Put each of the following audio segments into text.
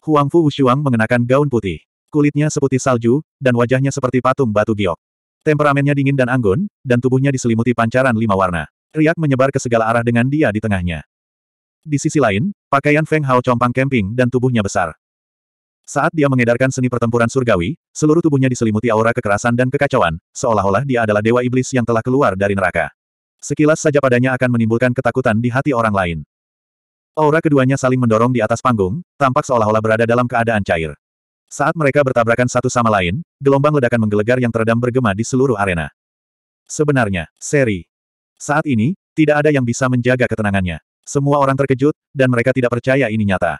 Huang Fu Wushuang mengenakan gaun putih. Kulitnya seputih salju, dan wajahnya seperti patung batu giok. Temperamennya dingin dan anggun, dan tubuhnya diselimuti pancaran lima warna. Riak menyebar ke segala arah dengan dia di tengahnya. Di sisi lain, pakaian Feng Hao compang kemping dan tubuhnya besar. Saat dia mengedarkan seni pertempuran surgawi, seluruh tubuhnya diselimuti aura kekerasan dan kekacauan, seolah-olah dia adalah dewa iblis yang telah keluar dari neraka. Sekilas saja padanya akan menimbulkan ketakutan di hati orang lain. Aura keduanya saling mendorong di atas panggung, tampak seolah-olah berada dalam keadaan cair. Saat mereka bertabrakan satu sama lain, gelombang ledakan menggelegar yang teredam bergema di seluruh arena. Sebenarnya, seri. Saat ini, tidak ada yang bisa menjaga ketenangannya. Semua orang terkejut, dan mereka tidak percaya ini nyata.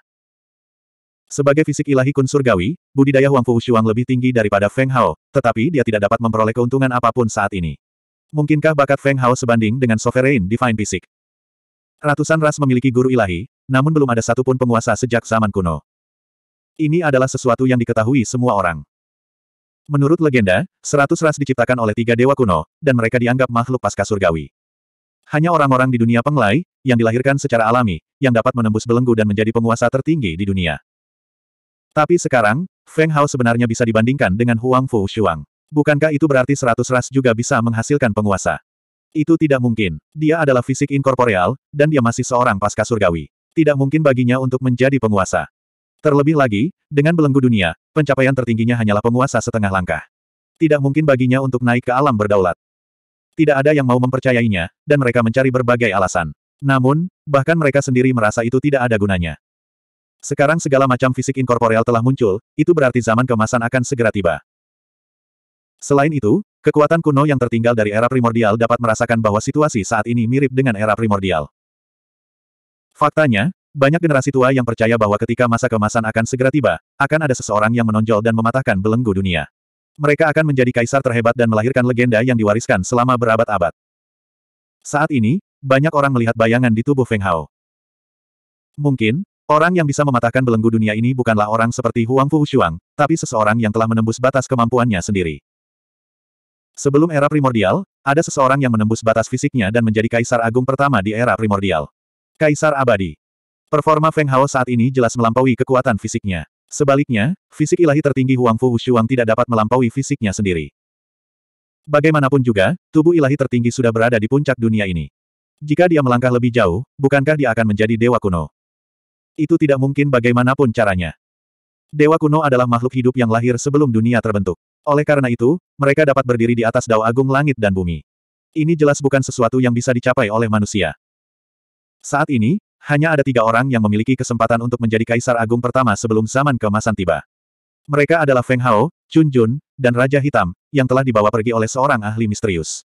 Sebagai fisik ilahi kun surgawi, budidaya Huang Fu Shuang lebih tinggi daripada Feng Hao, tetapi dia tidak dapat memperoleh keuntungan apapun saat ini. Mungkinkah bakat Feng Hao sebanding dengan Sovereign Divine Fisik? Ratusan ras memiliki guru ilahi, namun belum ada satupun penguasa sejak zaman kuno. Ini adalah sesuatu yang diketahui semua orang. Menurut legenda, seratus ras diciptakan oleh tiga dewa kuno, dan mereka dianggap makhluk pasca surgawi. Hanya orang-orang di dunia penglai, yang dilahirkan secara alami, yang dapat menembus belenggu dan menjadi penguasa tertinggi di dunia. Tapi sekarang, Feng Hao sebenarnya bisa dibandingkan dengan Huang Fu Shuang. Bukankah itu berarti seratus ras juga bisa menghasilkan penguasa? Itu tidak mungkin. Dia adalah fisik inkorporeal, dan dia masih seorang pasca surgawi. Tidak mungkin baginya untuk menjadi penguasa. Terlebih lagi, dengan belenggu dunia, pencapaian tertingginya hanyalah penguasa setengah langkah. Tidak mungkin baginya untuk naik ke alam berdaulat. Tidak ada yang mau mempercayainya, dan mereka mencari berbagai alasan. Namun, bahkan mereka sendiri merasa itu tidak ada gunanya. Sekarang segala macam fisik inkorporeal telah muncul, itu berarti zaman kemasan akan segera tiba. Selain itu, Kekuatan kuno yang tertinggal dari era primordial dapat merasakan bahwa situasi saat ini mirip dengan era primordial. Faktanya, banyak generasi tua yang percaya bahwa ketika masa kemasan akan segera tiba, akan ada seseorang yang menonjol dan mematahkan belenggu dunia. Mereka akan menjadi kaisar terhebat dan melahirkan legenda yang diwariskan selama berabad-abad. Saat ini, banyak orang melihat bayangan di tubuh Feng Hao. Mungkin, orang yang bisa mematahkan belenggu dunia ini bukanlah orang seperti Huang Fu Shuang, tapi seseorang yang telah menembus batas kemampuannya sendiri. Sebelum era primordial, ada seseorang yang menembus batas fisiknya dan menjadi kaisar agung pertama di era primordial. Kaisar abadi. Performa Feng Hao saat ini jelas melampaui kekuatan fisiknya. Sebaliknya, fisik ilahi tertinggi Huang Fu Wushuang tidak dapat melampaui fisiknya sendiri. Bagaimanapun juga, tubuh ilahi tertinggi sudah berada di puncak dunia ini. Jika dia melangkah lebih jauh, bukankah dia akan menjadi dewa kuno? Itu tidak mungkin bagaimanapun caranya. Dewa kuno adalah makhluk hidup yang lahir sebelum dunia terbentuk. Oleh karena itu, mereka dapat berdiri di atas dao agung langit dan bumi. Ini jelas bukan sesuatu yang bisa dicapai oleh manusia. Saat ini, hanya ada tiga orang yang memiliki kesempatan untuk menjadi kaisar agung pertama sebelum zaman keemasan tiba. Mereka adalah Feng Hao, Chun Jun, dan Raja Hitam, yang telah dibawa pergi oleh seorang ahli misterius.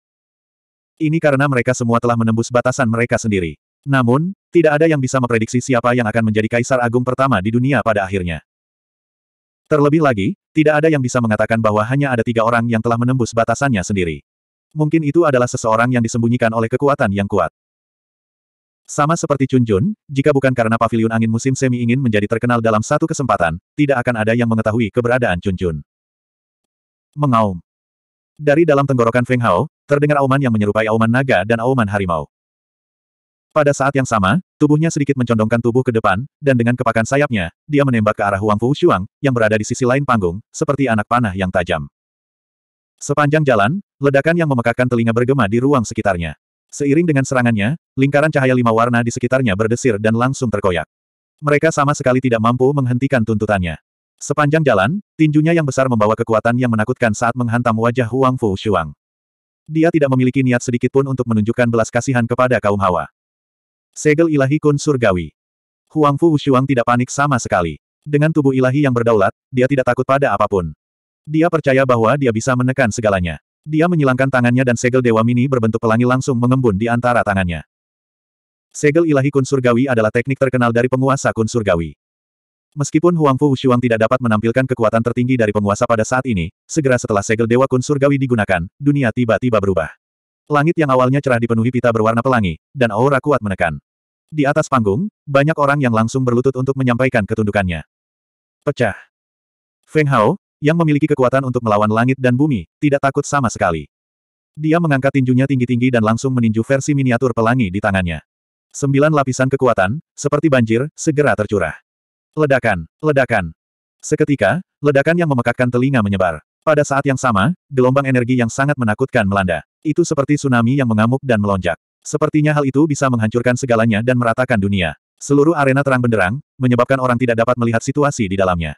Ini karena mereka semua telah menembus batasan mereka sendiri. Namun, tidak ada yang bisa memprediksi siapa yang akan menjadi kaisar agung pertama di dunia pada akhirnya. Terlebih lagi, tidak ada yang bisa mengatakan bahwa hanya ada tiga orang yang telah menembus batasannya sendiri. Mungkin itu adalah seseorang yang disembunyikan oleh kekuatan yang kuat. Sama seperti Chun Jun, jika bukan karena Paviliun angin musim semi ingin menjadi terkenal dalam satu kesempatan, tidak akan ada yang mengetahui keberadaan Chun Jun. Mengaum. Dari dalam tenggorokan Feng Hao, terdengar auman yang menyerupai auman naga dan auman harimau. Pada saat yang sama, tubuhnya sedikit mencondongkan tubuh ke depan, dan dengan kepakan sayapnya, dia menembak ke arah Huang Fu Shuang, yang berada di sisi lain panggung, seperti anak panah yang tajam. Sepanjang jalan, ledakan yang memekakan telinga bergema di ruang sekitarnya. Seiring dengan serangannya, lingkaran cahaya lima warna di sekitarnya berdesir dan langsung terkoyak. Mereka sama sekali tidak mampu menghentikan tuntutannya. Sepanjang jalan, tinjunya yang besar membawa kekuatan yang menakutkan saat menghantam wajah Huang Fu Shuang. Dia tidak memiliki niat sedikitpun untuk menunjukkan belas kasihan kepada kaum Hawa. Segel ilahi kun surgawi. Huang Fu Wushuang tidak panik sama sekali. Dengan tubuh ilahi yang berdaulat, dia tidak takut pada apapun. Dia percaya bahwa dia bisa menekan segalanya. Dia menyilangkan tangannya dan segel Dewa Mini berbentuk pelangi langsung mengembun di antara tangannya. Segel ilahi kun surgawi adalah teknik terkenal dari penguasa kun surgawi. Meskipun Huang Fu Wushuang tidak dapat menampilkan kekuatan tertinggi dari penguasa pada saat ini, segera setelah segel Dewa Kun Surgawi digunakan, dunia tiba-tiba berubah. Langit yang awalnya cerah dipenuhi pita berwarna pelangi, dan aura kuat menekan. Di atas panggung, banyak orang yang langsung berlutut untuk menyampaikan ketundukannya. Pecah. Feng Hao, yang memiliki kekuatan untuk melawan langit dan bumi, tidak takut sama sekali. Dia mengangkat tinjunya tinggi-tinggi dan langsung meninju versi miniatur pelangi di tangannya. Sembilan lapisan kekuatan, seperti banjir, segera tercurah. Ledakan, ledakan. Seketika, ledakan yang memekakkan telinga menyebar. Pada saat yang sama, gelombang energi yang sangat menakutkan melanda. Itu seperti tsunami yang mengamuk dan melonjak. Sepertinya hal itu bisa menghancurkan segalanya dan meratakan dunia. Seluruh arena terang benderang, menyebabkan orang tidak dapat melihat situasi di dalamnya.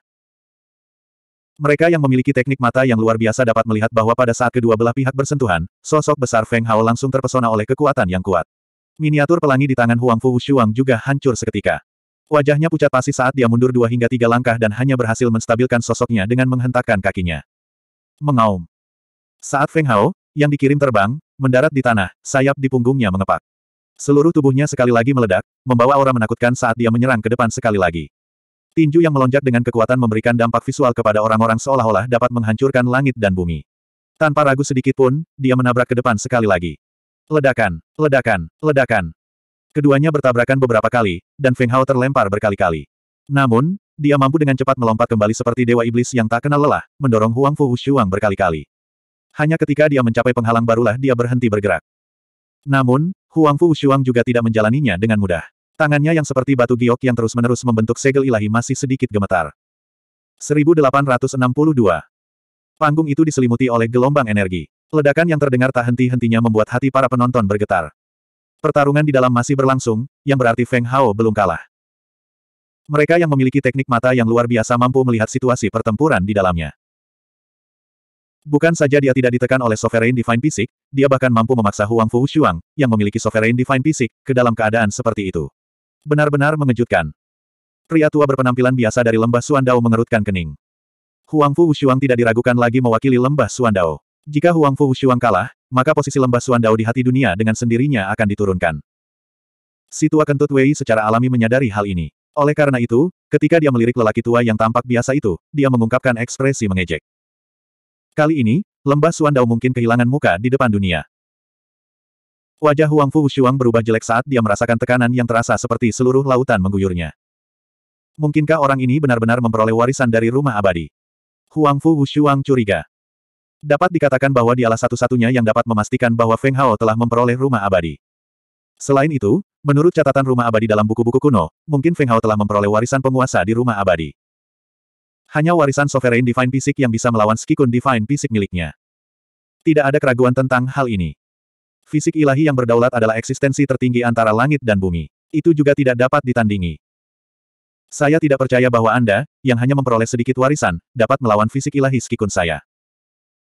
Mereka yang memiliki teknik mata yang luar biasa dapat melihat bahwa pada saat kedua belah pihak bersentuhan, sosok besar Feng Hao langsung terpesona oleh kekuatan yang kuat. Miniatur pelangi di tangan Huang Fu Shuang juga hancur seketika. Wajahnya pucat pasi saat dia mundur dua hingga tiga langkah dan hanya berhasil menstabilkan sosoknya dengan menghentakkan kakinya. Mengaum. Saat Feng Hao, yang dikirim terbang, Mendarat di tanah, sayap di punggungnya mengepak. Seluruh tubuhnya sekali lagi meledak, membawa aura menakutkan saat dia menyerang ke depan sekali lagi. Tinju yang melonjak dengan kekuatan memberikan dampak visual kepada orang-orang seolah-olah dapat menghancurkan langit dan bumi. Tanpa ragu sedikit pun, dia menabrak ke depan sekali lagi. Ledakan, ledakan, ledakan. Keduanya bertabrakan beberapa kali, dan Feng Hao terlempar berkali-kali. Namun, dia mampu dengan cepat melompat kembali seperti dewa iblis yang tak kenal lelah, mendorong Huang Fu Shuang berkali-kali. Hanya ketika dia mencapai penghalang barulah dia berhenti bergerak. Namun, Huang Fu Shuang juga tidak menjalaninya dengan mudah. Tangannya yang seperti batu giok yang terus-menerus membentuk segel ilahi masih sedikit gemetar. 1862. Panggung itu diselimuti oleh gelombang energi. Ledakan yang terdengar tak henti-hentinya membuat hati para penonton bergetar. Pertarungan di dalam masih berlangsung, yang berarti Feng Hao belum kalah. Mereka yang memiliki teknik mata yang luar biasa mampu melihat situasi pertempuran di dalamnya. Bukan saja dia tidak ditekan oleh Sovereign Divine Fisik, dia bahkan mampu memaksa Huang Fu Shuang, yang memiliki Sovereign Divine Fisik, ke dalam keadaan seperti itu. Benar-benar mengejutkan. Pria tua berpenampilan biasa dari lembah Suandao mengerutkan kening. Huang Fu Shuang tidak diragukan lagi mewakili lembah Suandao. Jika Huang Fu Shuang kalah, maka posisi lembah Suandao di hati dunia dengan sendirinya akan diturunkan. Si tua kentut Wei secara alami menyadari hal ini. Oleh karena itu, ketika dia melirik lelaki tua yang tampak biasa itu, dia mengungkapkan ekspresi mengejek. Kali ini, lembah Suandao mungkin kehilangan muka di depan dunia. Wajah Huang Fu Wushuang berubah jelek saat dia merasakan tekanan yang terasa seperti seluruh lautan mengguyurnya. Mungkinkah orang ini benar-benar memperoleh warisan dari rumah abadi? Huang Fu Wushuang curiga. Dapat dikatakan bahwa dialah satu-satunya yang dapat memastikan bahwa Feng Hao telah memperoleh rumah abadi. Selain itu, menurut catatan rumah abadi dalam buku-buku kuno, mungkin Feng Hao telah memperoleh warisan penguasa di rumah abadi. Hanya warisan Sovereign Divine Fisik yang bisa melawan Skikun Divine Fisik miliknya. Tidak ada keraguan tentang hal ini. Fisik ilahi yang berdaulat adalah eksistensi tertinggi antara langit dan bumi. Itu juga tidak dapat ditandingi. Saya tidak percaya bahwa Anda, yang hanya memperoleh sedikit warisan, dapat melawan fisik ilahi Skikun saya.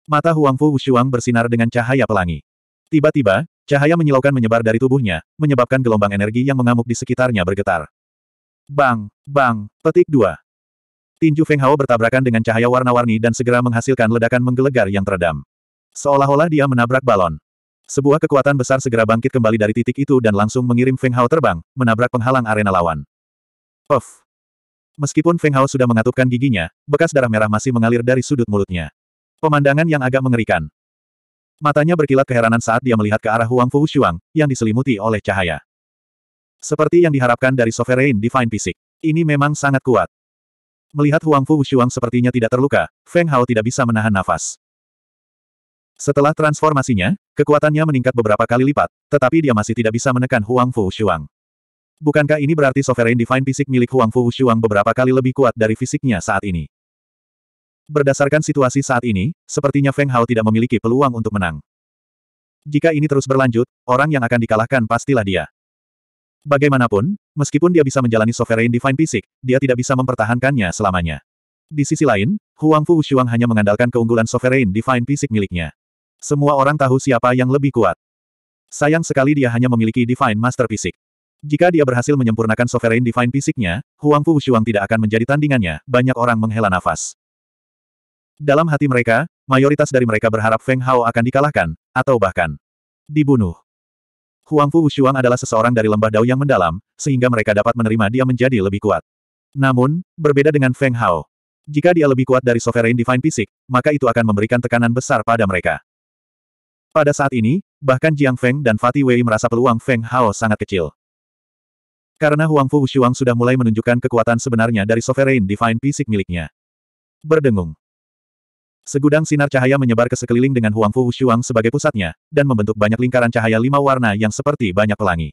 Mata Huang Fu Wushuang bersinar dengan cahaya pelangi. Tiba-tiba, cahaya menyilaukan menyebar dari tubuhnya, menyebabkan gelombang energi yang mengamuk di sekitarnya bergetar. Bang, bang, petik dua. Tinju Feng Hao bertabrakan dengan cahaya warna-warni dan segera menghasilkan ledakan menggelegar yang teredam. Seolah-olah dia menabrak balon. Sebuah kekuatan besar segera bangkit kembali dari titik itu dan langsung mengirim Feng Hao terbang, menabrak penghalang arena lawan. Puff! Meskipun Feng Hao sudah mengatupkan giginya, bekas darah merah masih mengalir dari sudut mulutnya. Pemandangan yang agak mengerikan. Matanya berkilat keheranan saat dia melihat ke arah Huang Fu Shuang, yang diselimuti oleh cahaya. Seperti yang diharapkan dari Sovereign Divine Physic. Ini memang sangat kuat. Melihat Huang Fu Wushuang sepertinya tidak terluka, Feng Hao tidak bisa menahan nafas. Setelah transformasinya, kekuatannya meningkat beberapa kali lipat, tetapi dia masih tidak bisa menekan Huang Fu Wushuang. Bukankah ini berarti Sovereign Divine Fisik milik Huang Fu Wushuang beberapa kali lebih kuat dari fisiknya saat ini? Berdasarkan situasi saat ini, sepertinya Feng Hao tidak memiliki peluang untuk menang. Jika ini terus berlanjut, orang yang akan dikalahkan pastilah dia. Bagaimanapun, meskipun dia bisa menjalani Sovereign Divine Physic, dia tidak bisa mempertahankannya selamanya. Di sisi lain, Huang Fu Shuang hanya mengandalkan keunggulan Sovereign Divine Physic miliknya. Semua orang tahu siapa yang lebih kuat. Sayang sekali dia hanya memiliki Divine Master Physic. Jika dia berhasil menyempurnakan Sovereign Divine Physic-nya, Huang Fu Shuang tidak akan menjadi tandingannya, banyak orang menghela nafas. Dalam hati mereka, mayoritas dari mereka berharap Feng Hao akan dikalahkan, atau bahkan dibunuh. Huang Fu Wushuang adalah seseorang dari lembah Dao yang mendalam, sehingga mereka dapat menerima dia menjadi lebih kuat. Namun, berbeda dengan Feng Hao. Jika dia lebih kuat dari Sovereign Divine Fisik, maka itu akan memberikan tekanan besar pada mereka. Pada saat ini, bahkan Jiang Feng dan Fatih Wei merasa peluang Feng Hao sangat kecil. Karena Huang Fu Wushuang sudah mulai menunjukkan kekuatan sebenarnya dari Sovereign Divine Fisik miliknya. Berdengung. Segudang sinar cahaya menyebar ke sekeliling dengan Huangfu Fu sebagai pusatnya, dan membentuk banyak lingkaran cahaya lima warna yang seperti banyak pelangi.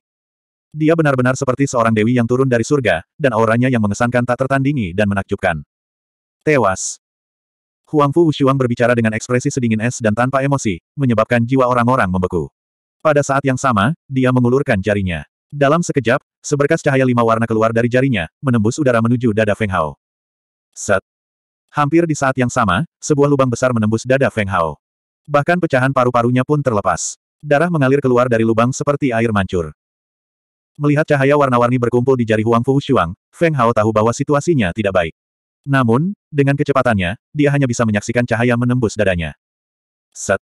Dia benar-benar seperti seorang dewi yang turun dari surga, dan auranya yang mengesankan tak tertandingi dan menakjubkan. Tewas. Huangfu Fu berbicara dengan ekspresi sedingin es dan tanpa emosi, menyebabkan jiwa orang-orang membeku. Pada saat yang sama, dia mengulurkan jarinya. Dalam sekejap, seberkas cahaya lima warna keluar dari jarinya, menembus udara menuju dada Feng Hao. Set. Hampir di saat yang sama, sebuah lubang besar menembus dada Feng Hao. Bahkan pecahan paru-parunya pun terlepas. Darah mengalir keluar dari lubang seperti air mancur. Melihat cahaya warna-warni berkumpul di jari Huang Fu Shuang, Feng Hao tahu bahwa situasinya tidak baik. Namun, dengan kecepatannya, dia hanya bisa menyaksikan cahaya menembus dadanya. Set.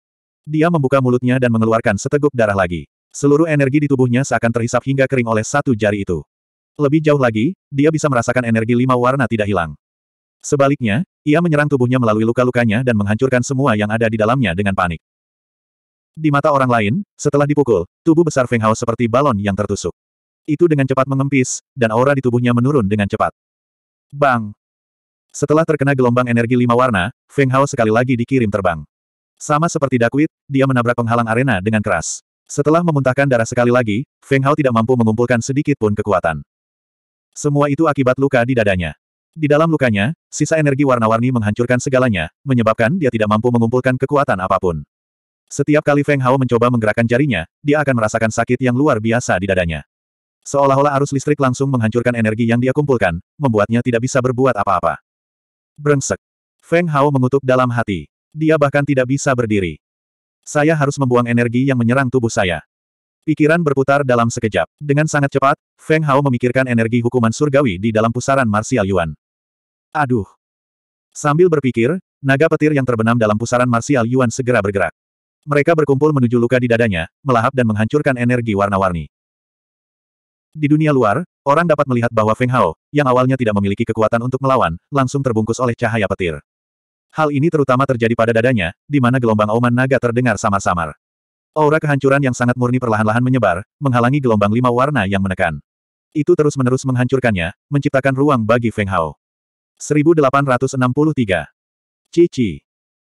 Dia membuka mulutnya dan mengeluarkan seteguk darah lagi. Seluruh energi di tubuhnya seakan terhisap hingga kering oleh satu jari itu. Lebih jauh lagi, dia bisa merasakan energi lima warna tidak hilang. Sebaliknya, ia menyerang tubuhnya melalui luka-lukanya dan menghancurkan semua yang ada di dalamnya dengan panik. Di mata orang lain, setelah dipukul, tubuh besar Feng Hao seperti balon yang tertusuk. Itu dengan cepat mengempis, dan aura di tubuhnya menurun dengan cepat. Bang! Setelah terkena gelombang energi lima warna, Feng Hao sekali lagi dikirim terbang. Sama seperti Dakuit, dia menabrak penghalang arena dengan keras. Setelah memuntahkan darah sekali lagi, Feng Hao tidak mampu mengumpulkan sedikit pun kekuatan. Semua itu akibat luka di dadanya. Di dalam lukanya, sisa energi warna-warni menghancurkan segalanya, menyebabkan dia tidak mampu mengumpulkan kekuatan apapun. Setiap kali Feng Hao mencoba menggerakkan jarinya, dia akan merasakan sakit yang luar biasa di dadanya. Seolah-olah arus listrik langsung menghancurkan energi yang dia kumpulkan, membuatnya tidak bisa berbuat apa-apa. Brengsek. Feng Hao mengutuk dalam hati. Dia bahkan tidak bisa berdiri. Saya harus membuang energi yang menyerang tubuh saya. Pikiran berputar dalam sekejap. Dengan sangat cepat, Feng Hao memikirkan energi hukuman surgawi di dalam pusaran Martial Yuan. Aduh. Sambil berpikir, naga petir yang terbenam dalam pusaran marsial Yuan segera bergerak. Mereka berkumpul menuju luka di dadanya, melahap dan menghancurkan energi warna-warni. Di dunia luar, orang dapat melihat bahwa Feng Hao, yang awalnya tidak memiliki kekuatan untuk melawan, langsung terbungkus oleh cahaya petir. Hal ini terutama terjadi pada dadanya, di mana gelombang auman naga terdengar samar-samar. Aura kehancuran yang sangat murni perlahan-lahan menyebar, menghalangi gelombang lima warna yang menekan. Itu terus-menerus menghancurkannya, menciptakan ruang bagi Feng Hao. 1863. Cici.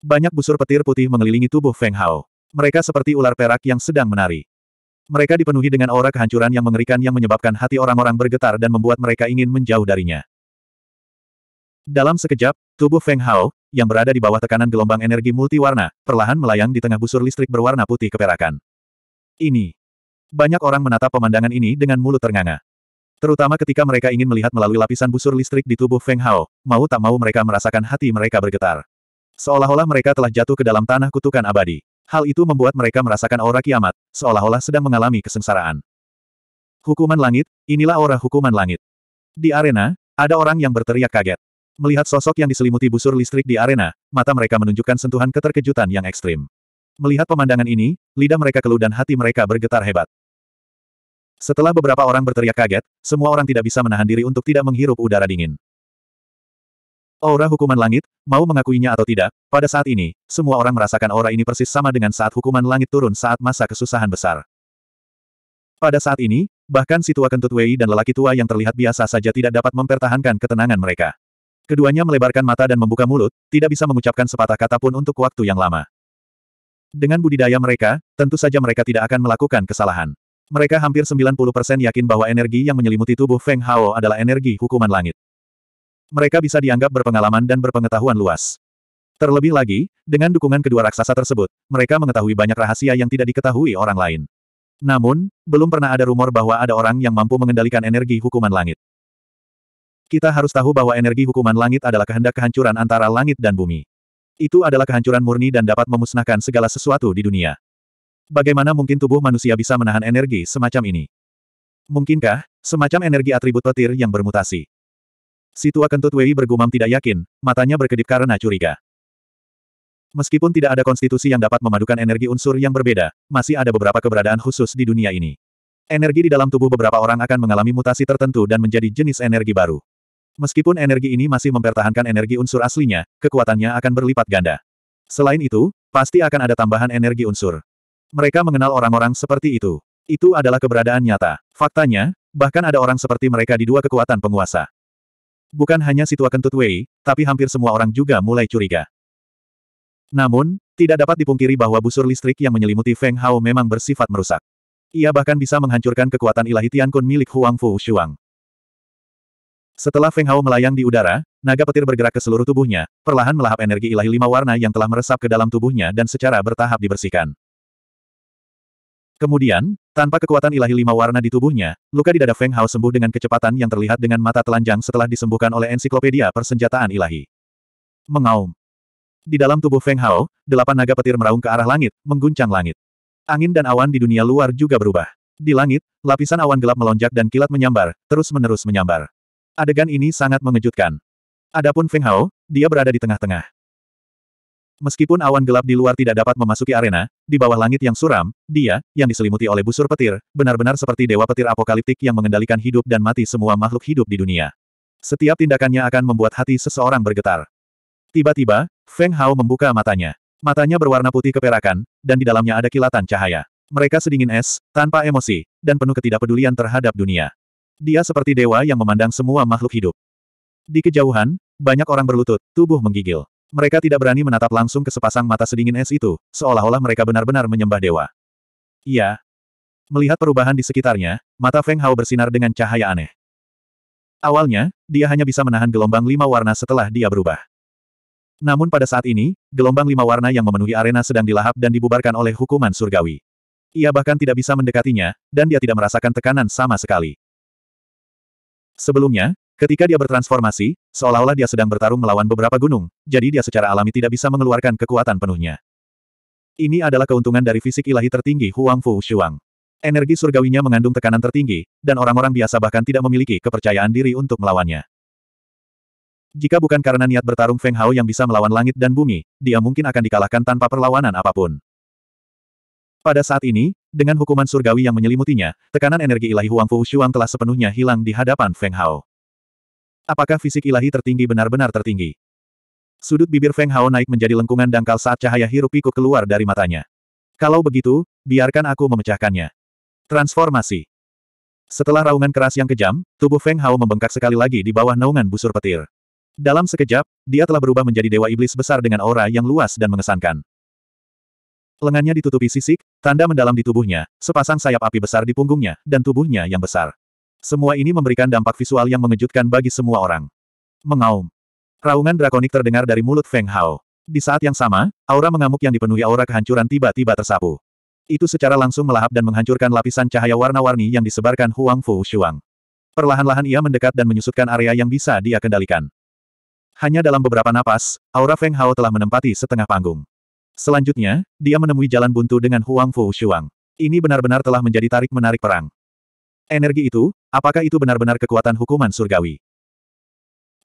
Banyak busur petir putih mengelilingi tubuh Feng Hao. Mereka seperti ular perak yang sedang menari. Mereka dipenuhi dengan aura kehancuran yang mengerikan yang menyebabkan hati orang-orang bergetar dan membuat mereka ingin menjauh darinya. Dalam sekejap, tubuh Feng Hao, yang berada di bawah tekanan gelombang energi multiwarna, perlahan melayang di tengah busur listrik berwarna putih keperakan. Ini. Banyak orang menatap pemandangan ini dengan mulut ternganga. Terutama ketika mereka ingin melihat melalui lapisan busur listrik di tubuh Feng Hao, mau tak mau mereka merasakan hati mereka bergetar. Seolah-olah mereka telah jatuh ke dalam tanah kutukan abadi. Hal itu membuat mereka merasakan aura kiamat, seolah-olah sedang mengalami kesengsaraan. Hukuman langit, inilah aura hukuman langit. Di arena, ada orang yang berteriak kaget. Melihat sosok yang diselimuti busur listrik di arena, mata mereka menunjukkan sentuhan keterkejutan yang ekstrim. Melihat pemandangan ini, lidah mereka keluh dan hati mereka bergetar hebat. Setelah beberapa orang berteriak kaget, semua orang tidak bisa menahan diri untuk tidak menghirup udara dingin. Aura hukuman langit, mau mengakuinya atau tidak, pada saat ini, semua orang merasakan aura ini persis sama dengan saat hukuman langit turun saat masa kesusahan besar. Pada saat ini, bahkan si tua kentut Wei dan lelaki tua yang terlihat biasa saja tidak dapat mempertahankan ketenangan mereka. Keduanya melebarkan mata dan membuka mulut, tidak bisa mengucapkan sepatah kata pun untuk waktu yang lama. Dengan budidaya mereka, tentu saja mereka tidak akan melakukan kesalahan. Mereka hampir 90% yakin bahwa energi yang menyelimuti tubuh Feng Hao adalah energi hukuman langit. Mereka bisa dianggap berpengalaman dan berpengetahuan luas. Terlebih lagi, dengan dukungan kedua raksasa tersebut, mereka mengetahui banyak rahasia yang tidak diketahui orang lain. Namun, belum pernah ada rumor bahwa ada orang yang mampu mengendalikan energi hukuman langit. Kita harus tahu bahwa energi hukuman langit adalah kehendak kehancuran antara langit dan bumi. Itu adalah kehancuran murni dan dapat memusnahkan segala sesuatu di dunia. Bagaimana mungkin tubuh manusia bisa menahan energi semacam ini? Mungkinkah, semacam energi atribut petir yang bermutasi? Si tua kentut Wei bergumam tidak yakin, matanya berkedip karena curiga. Meskipun tidak ada konstitusi yang dapat memadukan energi unsur yang berbeda, masih ada beberapa keberadaan khusus di dunia ini. Energi di dalam tubuh beberapa orang akan mengalami mutasi tertentu dan menjadi jenis energi baru. Meskipun energi ini masih mempertahankan energi unsur aslinya, kekuatannya akan berlipat ganda. Selain itu, pasti akan ada tambahan energi unsur. Mereka mengenal orang-orang seperti itu. Itu adalah keberadaan nyata. Faktanya, bahkan ada orang seperti mereka di dua kekuatan penguasa. Bukan hanya si tua kentut Wei, tapi hampir semua orang juga mulai curiga. Namun, tidak dapat dipungkiri bahwa busur listrik yang menyelimuti Feng Hao memang bersifat merusak. Ia bahkan bisa menghancurkan kekuatan ilahi Tian Kun milik Huang Fu Shuang. Setelah Feng Hao melayang di udara, naga petir bergerak ke seluruh tubuhnya, perlahan melahap energi ilahi lima warna yang telah meresap ke dalam tubuhnya dan secara bertahap dibersihkan. Kemudian, tanpa kekuatan ilahi lima warna di tubuhnya, luka di dada Feng Hao sembuh dengan kecepatan yang terlihat dengan mata telanjang setelah disembuhkan oleh ensiklopedia persenjataan ilahi. Mengaum. Di dalam tubuh Feng Hao, delapan naga petir meraung ke arah langit, mengguncang langit. Angin dan awan di dunia luar juga berubah. Di langit, lapisan awan gelap melonjak dan kilat menyambar, terus-menerus menyambar. Adegan ini sangat mengejutkan. Adapun Feng Hao, dia berada di tengah-tengah. Meskipun awan gelap di luar tidak dapat memasuki arena, di bawah langit yang suram, dia, yang diselimuti oleh busur petir, benar-benar seperti dewa petir apokaliptik yang mengendalikan hidup dan mati semua makhluk hidup di dunia. Setiap tindakannya akan membuat hati seseorang bergetar. Tiba-tiba, Feng Hao membuka matanya. Matanya berwarna putih keperakan, dan di dalamnya ada kilatan cahaya. Mereka sedingin es, tanpa emosi, dan penuh ketidakpedulian terhadap dunia. Dia seperti dewa yang memandang semua makhluk hidup. Di kejauhan, banyak orang berlutut, tubuh menggigil. Mereka tidak berani menatap langsung ke sepasang mata sedingin es itu, seolah-olah mereka benar-benar menyembah dewa. Iya. Melihat perubahan di sekitarnya, mata Feng Hao bersinar dengan cahaya aneh. Awalnya, dia hanya bisa menahan gelombang lima warna setelah dia berubah. Namun pada saat ini, gelombang lima warna yang memenuhi arena sedang dilahap dan dibubarkan oleh hukuman surgawi. Ia bahkan tidak bisa mendekatinya, dan dia tidak merasakan tekanan sama sekali. Sebelumnya, Ketika dia bertransformasi, seolah-olah dia sedang bertarung melawan beberapa gunung, jadi dia secara alami tidak bisa mengeluarkan kekuatan penuhnya. Ini adalah keuntungan dari fisik ilahi tertinggi Huang Fu Shuang. Energi surgawinya mengandung tekanan tertinggi, dan orang-orang biasa bahkan tidak memiliki kepercayaan diri untuk melawannya. Jika bukan karena niat bertarung Feng Hao yang bisa melawan langit dan bumi, dia mungkin akan dikalahkan tanpa perlawanan apapun. Pada saat ini, dengan hukuman surgawi yang menyelimutinya, tekanan energi ilahi Huang Fu Shuang telah sepenuhnya hilang di hadapan Feng Hao. Apakah fisik ilahi tertinggi benar-benar tertinggi? Sudut bibir Feng Hao naik menjadi lengkungan dangkal saat cahaya hirup pikuk keluar dari matanya. Kalau begitu, biarkan aku memecahkannya. Transformasi. Setelah raungan keras yang kejam, tubuh Feng Hao membengkak sekali lagi di bawah naungan busur petir. Dalam sekejap, dia telah berubah menjadi dewa iblis besar dengan aura yang luas dan mengesankan. Lengannya ditutupi sisik, tanda mendalam di tubuhnya, sepasang sayap api besar di punggungnya, dan tubuhnya yang besar. Semua ini memberikan dampak visual yang mengejutkan bagi semua orang. Mengaum. Raungan drakonik terdengar dari mulut Feng Hao. Di saat yang sama, aura mengamuk yang dipenuhi aura kehancuran tiba-tiba tersapu. Itu secara langsung melahap dan menghancurkan lapisan cahaya warna-warni yang disebarkan Huang Fu Shuang. Perlahan-lahan ia mendekat dan menyusutkan area yang bisa dia kendalikan. Hanya dalam beberapa napas, aura Feng Hao telah menempati setengah panggung. Selanjutnya, dia menemui jalan buntu dengan Huang Fu Shuang. Ini benar-benar telah menjadi tarik-menarik perang. Energi itu, Apakah itu benar-benar kekuatan hukuman surgawi?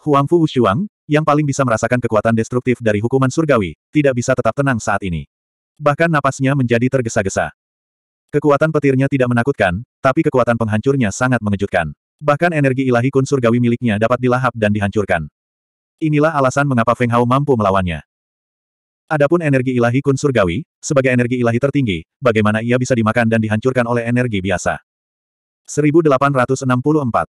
Huang Fu Wushuang, yang paling bisa merasakan kekuatan destruktif dari hukuman surgawi, tidak bisa tetap tenang saat ini. Bahkan napasnya menjadi tergesa-gesa. Kekuatan petirnya tidak menakutkan, tapi kekuatan penghancurnya sangat mengejutkan. Bahkan energi ilahi kun surgawi miliknya dapat dilahap dan dihancurkan. Inilah alasan mengapa Feng Hao mampu melawannya. Adapun energi ilahi kun surgawi, sebagai energi ilahi tertinggi, bagaimana ia bisa dimakan dan dihancurkan oleh energi biasa? 1864.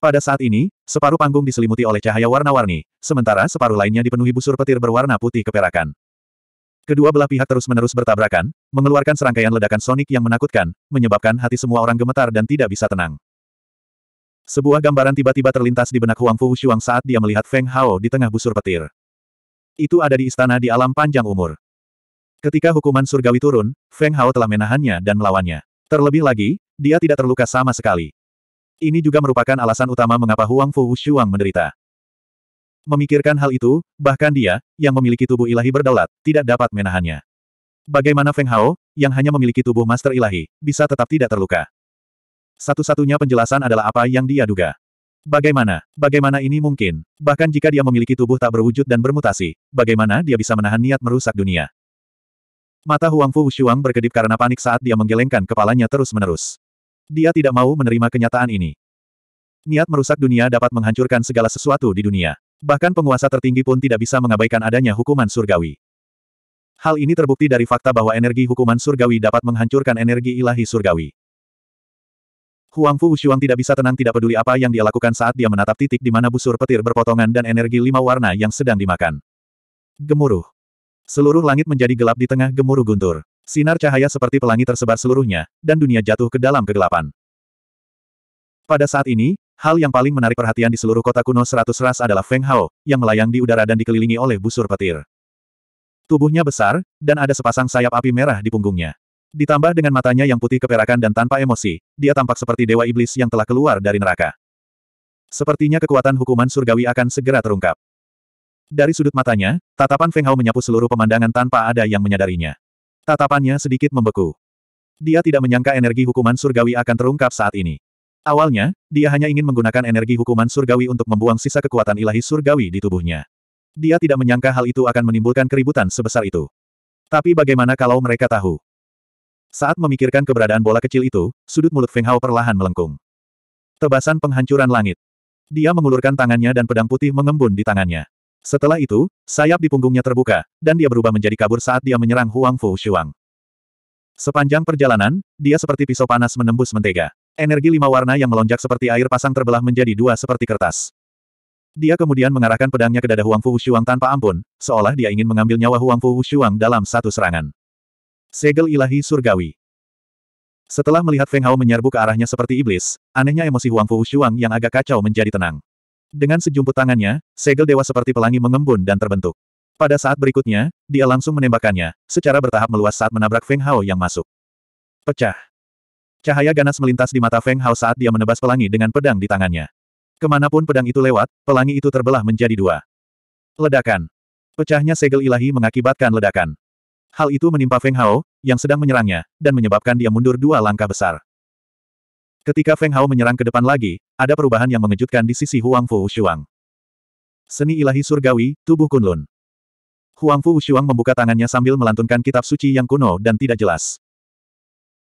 Pada saat ini, separuh panggung diselimuti oleh cahaya warna-warni, sementara separuh lainnya dipenuhi busur petir berwarna putih keperakan. Kedua belah pihak terus-menerus bertabrakan, mengeluarkan serangkaian ledakan sonik yang menakutkan, menyebabkan hati semua orang gemetar dan tidak bisa tenang. Sebuah gambaran tiba-tiba terlintas di benak Huang Fu Shuang saat dia melihat Feng Hao di tengah busur petir. Itu ada di istana di alam panjang umur. Ketika hukuman surgawi turun, Feng Hao telah menahannya dan melawannya. Terlebih lagi, dia tidak terluka sama sekali. Ini juga merupakan alasan utama mengapa Huang Fu Wushuang menderita. Memikirkan hal itu, bahkan dia, yang memiliki tubuh ilahi berdaulat, tidak dapat menahannya. Bagaimana Feng Hao, yang hanya memiliki tubuh master ilahi, bisa tetap tidak terluka? Satu-satunya penjelasan adalah apa yang dia duga. Bagaimana? Bagaimana ini mungkin? Bahkan jika dia memiliki tubuh tak berwujud dan bermutasi, bagaimana dia bisa menahan niat merusak dunia? Mata Huang Fu Wushuang berkedip karena panik saat dia menggelengkan kepalanya terus-menerus. Dia tidak mau menerima kenyataan ini. Niat merusak dunia dapat menghancurkan segala sesuatu di dunia. Bahkan penguasa tertinggi pun tidak bisa mengabaikan adanya hukuman surgawi. Hal ini terbukti dari fakta bahwa energi hukuman surgawi dapat menghancurkan energi ilahi surgawi. Huang Fu Wushuang tidak bisa tenang tidak peduli apa yang dia lakukan saat dia menatap titik di mana busur petir berpotongan dan energi lima warna yang sedang dimakan. Gemuruh. Seluruh langit menjadi gelap di tengah gemuruh guntur. Sinar cahaya seperti pelangi tersebar seluruhnya, dan dunia jatuh ke dalam kegelapan. Pada saat ini, hal yang paling menarik perhatian di seluruh kota kuno seratus ras adalah Feng Hao, yang melayang di udara dan dikelilingi oleh busur petir. Tubuhnya besar, dan ada sepasang sayap api merah di punggungnya. Ditambah dengan matanya yang putih keperakan dan tanpa emosi, dia tampak seperti dewa iblis yang telah keluar dari neraka. Sepertinya kekuatan hukuman surgawi akan segera terungkap. Dari sudut matanya, tatapan Feng Hao menyapu seluruh pemandangan tanpa ada yang menyadarinya. Tatapannya sedikit membeku. Dia tidak menyangka energi hukuman surgawi akan terungkap saat ini. Awalnya, dia hanya ingin menggunakan energi hukuman surgawi untuk membuang sisa kekuatan ilahi surgawi di tubuhnya. Dia tidak menyangka hal itu akan menimbulkan keributan sebesar itu. Tapi bagaimana kalau mereka tahu? Saat memikirkan keberadaan bola kecil itu, sudut mulut Feng Hao perlahan melengkung. Tebasan penghancuran langit. Dia mengulurkan tangannya dan pedang putih mengembun di tangannya. Setelah itu, sayap di punggungnya terbuka, dan dia berubah menjadi kabur saat dia menyerang Huang Fu Shuang. Sepanjang perjalanan, dia seperti pisau panas menembus mentega. Energi lima warna yang melonjak seperti air pasang terbelah menjadi dua seperti kertas. Dia kemudian mengarahkan pedangnya ke dada Huang Fu Shuang tanpa ampun, seolah dia ingin mengambil nyawa Huang Fu Shuang dalam satu serangan. Segel ilahi surgawi. Setelah melihat Feng Hao menyerbu ke arahnya seperti iblis, anehnya emosi Huang Fu Shuang yang agak kacau menjadi tenang. Dengan sejumput tangannya, segel dewa seperti pelangi mengembun dan terbentuk. Pada saat berikutnya, dia langsung menembakkannya, secara bertahap meluas saat menabrak Feng Hao yang masuk. Pecah. Cahaya ganas melintas di mata Feng Hao saat dia menebas pelangi dengan pedang di tangannya. Kemanapun pedang itu lewat, pelangi itu terbelah menjadi dua. Ledakan. Pecahnya segel ilahi mengakibatkan ledakan. Hal itu menimpa Feng Hao, yang sedang menyerangnya, dan menyebabkan dia mundur dua langkah besar. Ketika Feng Hao menyerang ke depan lagi, ada perubahan yang mengejutkan di sisi Huang Fu Shuang. Seni ilahi surgawi, tubuh Kunlun. Huang Fu Shuang membuka tangannya sambil melantunkan kitab suci yang kuno dan tidak jelas.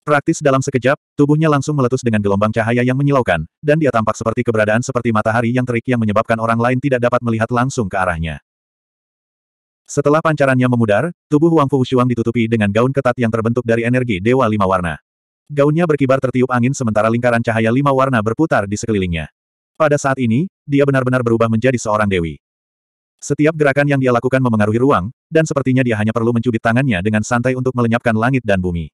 Praktis dalam sekejap, tubuhnya langsung meletus dengan gelombang cahaya yang menyilaukan, dan dia tampak seperti keberadaan seperti matahari yang terik yang menyebabkan orang lain tidak dapat melihat langsung ke arahnya. Setelah pancarannya memudar, tubuh Huang Fu Shuang ditutupi dengan gaun ketat yang terbentuk dari energi Dewa Lima Warna. Gaunnya berkibar tertiup angin sementara lingkaran cahaya lima warna berputar di sekelilingnya. Pada saat ini, dia benar-benar berubah menjadi seorang dewi. Setiap gerakan yang dia lakukan memengaruhi ruang, dan sepertinya dia hanya perlu mencubit tangannya dengan santai untuk melenyapkan langit dan bumi.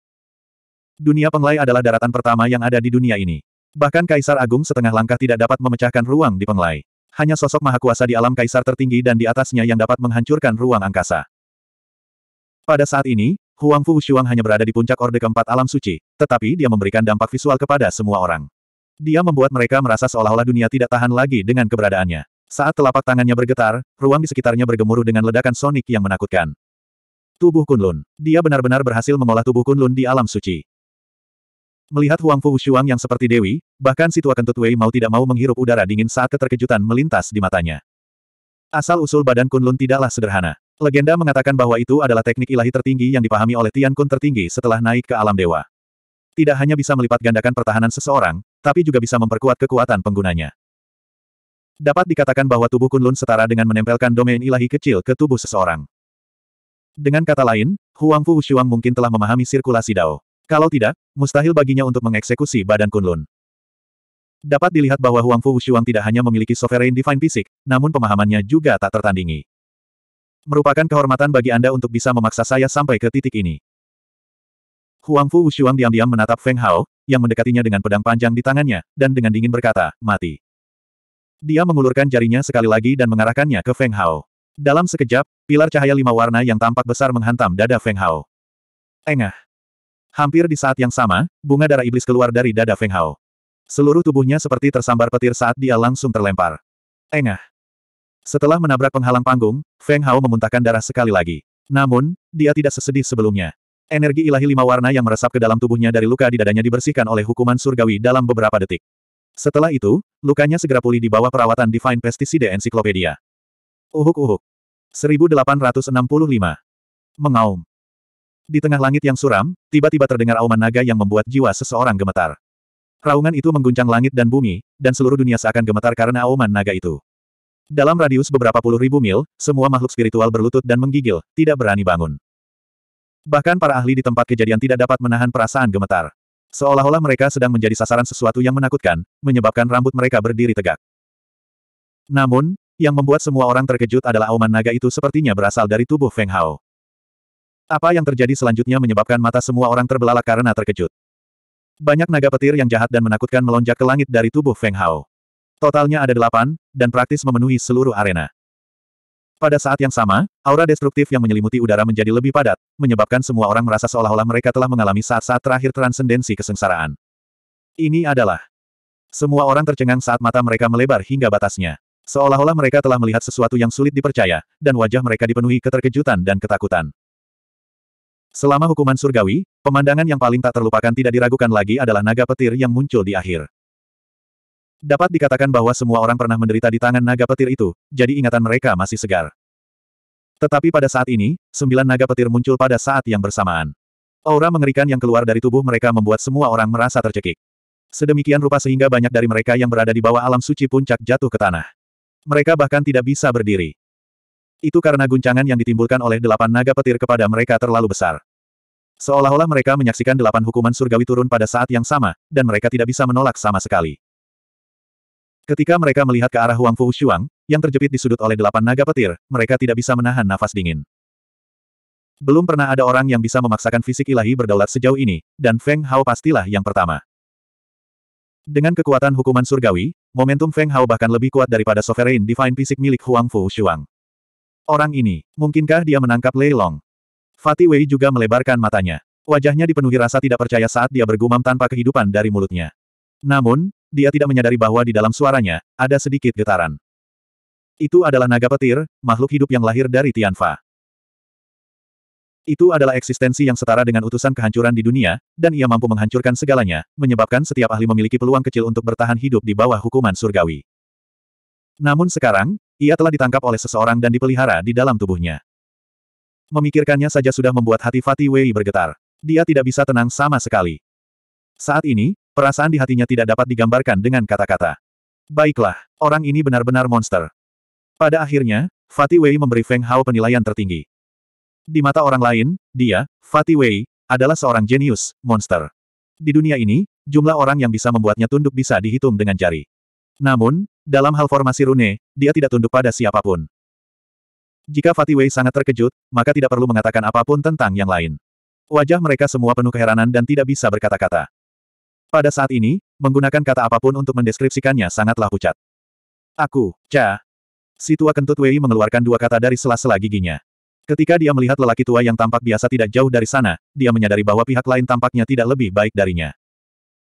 Dunia Penglai adalah daratan pertama yang ada di dunia ini. Bahkan Kaisar Agung setengah langkah tidak dapat memecahkan ruang di Penglai. Hanya sosok mahakuasa di alam Kaisar tertinggi dan di atasnya yang dapat menghancurkan ruang angkasa. Pada saat ini, Huang Fu Shuang hanya berada di puncak Orde Keempat Alam Suci, tetapi dia memberikan dampak visual kepada semua orang. Dia membuat mereka merasa seolah-olah dunia tidak tahan lagi dengan keberadaannya. Saat telapak tangannya bergetar, ruang di sekitarnya bergemuruh dengan ledakan sonik yang menakutkan. Tubuh Kunlun. Dia benar-benar berhasil mengolah tubuh Kunlun di alam suci. Melihat Huang Fu Shuang yang seperti Dewi, bahkan si tua kentut Wei mau tidak mau menghirup udara dingin saat keterkejutan melintas di matanya. Asal-usul badan Kunlun tidaklah sederhana. Legenda mengatakan bahwa itu adalah teknik ilahi tertinggi yang dipahami oleh Tian Kun tertinggi setelah naik ke alam dewa. Tidak hanya bisa melipat gandakan pertahanan seseorang, tapi juga bisa memperkuat kekuatan penggunanya. Dapat dikatakan bahwa tubuh Kunlun setara dengan menempelkan domain ilahi kecil ke tubuh seseorang. Dengan kata lain, Huang Fu Wushuang mungkin telah memahami sirkulasi Dao. Kalau tidak, mustahil baginya untuk mengeksekusi badan Kunlun. Dapat dilihat bahwa Huang Fu Wushuang tidak hanya memiliki sovereign divine fisik, namun pemahamannya juga tak tertandingi. Merupakan kehormatan bagi Anda untuk bisa memaksa saya sampai ke titik ini. Huang Fu Wushuang diam-diam menatap Feng Hao, yang mendekatinya dengan pedang panjang di tangannya, dan dengan dingin berkata, mati. Dia mengulurkan jarinya sekali lagi dan mengarahkannya ke Feng Hao. Dalam sekejap, pilar cahaya lima warna yang tampak besar menghantam dada Feng Hao. Engah. Hampir di saat yang sama, bunga darah iblis keluar dari dada Feng Hao. Seluruh tubuhnya seperti tersambar petir saat dia langsung terlempar. Engah. Setelah menabrak penghalang panggung, Feng Hao memuntahkan darah sekali lagi. Namun, dia tidak sesedih sebelumnya. Energi ilahi lima warna yang meresap ke dalam tubuhnya dari luka di dadanya dibersihkan oleh hukuman surgawi dalam beberapa detik. Setelah itu, lukanya segera pulih di bawah perawatan Divine Pesticide Encyclopedia. Uhuk-uhuk. 1865. Mengaum. Di tengah langit yang suram, tiba-tiba terdengar auman naga yang membuat jiwa seseorang gemetar. Raungan itu mengguncang langit dan bumi, dan seluruh dunia seakan gemetar karena auman naga itu. Dalam radius beberapa puluh ribu mil, semua makhluk spiritual berlutut dan menggigil, tidak berani bangun. Bahkan para ahli di tempat kejadian tidak dapat menahan perasaan gemetar. Seolah-olah mereka sedang menjadi sasaran sesuatu yang menakutkan, menyebabkan rambut mereka berdiri tegak. Namun, yang membuat semua orang terkejut adalah auman naga itu sepertinya berasal dari tubuh Feng Hao. Apa yang terjadi selanjutnya menyebabkan mata semua orang terbelalak karena terkejut. Banyak naga petir yang jahat dan menakutkan melonjak ke langit dari tubuh Feng Hao. Totalnya ada delapan, dan praktis memenuhi seluruh arena. Pada saat yang sama, aura destruktif yang menyelimuti udara menjadi lebih padat, menyebabkan semua orang merasa seolah-olah mereka telah mengalami saat-saat terakhir transendensi kesengsaraan. Ini adalah semua orang tercengang saat mata mereka melebar hingga batasnya. Seolah-olah mereka telah melihat sesuatu yang sulit dipercaya, dan wajah mereka dipenuhi keterkejutan dan ketakutan. Selama hukuman surgawi, pemandangan yang paling tak terlupakan tidak diragukan lagi adalah naga petir yang muncul di akhir. Dapat dikatakan bahwa semua orang pernah menderita di tangan naga petir itu, jadi ingatan mereka masih segar. Tetapi pada saat ini, sembilan naga petir muncul pada saat yang bersamaan. Aura mengerikan yang keluar dari tubuh mereka membuat semua orang merasa tercekik. Sedemikian rupa sehingga banyak dari mereka yang berada di bawah alam suci puncak jatuh ke tanah. Mereka bahkan tidak bisa berdiri. Itu karena guncangan yang ditimbulkan oleh delapan naga petir kepada mereka terlalu besar. Seolah-olah mereka menyaksikan delapan hukuman surgawi turun pada saat yang sama, dan mereka tidak bisa menolak sama sekali. Ketika mereka melihat ke arah Huang Fu Shuang, yang terjepit di sudut oleh delapan naga petir, mereka tidak bisa menahan nafas dingin. Belum pernah ada orang yang bisa memaksakan fisik ilahi berdaulat sejauh ini, dan Feng Hao pastilah yang pertama. Dengan kekuatan hukuman surgawi, momentum Feng Hao bahkan lebih kuat daripada Sovereign Divine Fisik milik Huang Fu Shuang. Orang ini, mungkinkah dia menangkap Lei Long? Fatih Wei juga melebarkan matanya. Wajahnya dipenuhi rasa tidak percaya saat dia bergumam tanpa kehidupan dari mulutnya. Namun, dia tidak menyadari bahwa di dalam suaranya, ada sedikit getaran. Itu adalah naga petir, makhluk hidup yang lahir dari Tianfa. Itu adalah eksistensi yang setara dengan utusan kehancuran di dunia, dan ia mampu menghancurkan segalanya, menyebabkan setiap ahli memiliki peluang kecil untuk bertahan hidup di bawah hukuman surgawi. Namun sekarang, ia telah ditangkap oleh seseorang dan dipelihara di dalam tubuhnya. Memikirkannya saja sudah membuat hati Fatih Wei bergetar. Dia tidak bisa tenang sama sekali. Saat ini, Perasaan di hatinya tidak dapat digambarkan dengan kata-kata. Baiklah, orang ini benar-benar monster. Pada akhirnya, Fatih Wei memberi Feng Hao penilaian tertinggi. Di mata orang lain, dia, Fatih Wei, adalah seorang jenius, monster. Di dunia ini, jumlah orang yang bisa membuatnya tunduk bisa dihitung dengan jari. Namun, dalam hal formasi rune, dia tidak tunduk pada siapapun. Jika Fatih Wei sangat terkejut, maka tidak perlu mengatakan apapun tentang yang lain. Wajah mereka semua penuh keheranan dan tidak bisa berkata-kata. Pada saat ini, menggunakan kata apapun untuk mendeskripsikannya sangatlah pucat. Aku, Cha. Si tua kentut Wei mengeluarkan dua kata dari sela-sela giginya. Ketika dia melihat lelaki tua yang tampak biasa tidak jauh dari sana, dia menyadari bahwa pihak lain tampaknya tidak lebih baik darinya.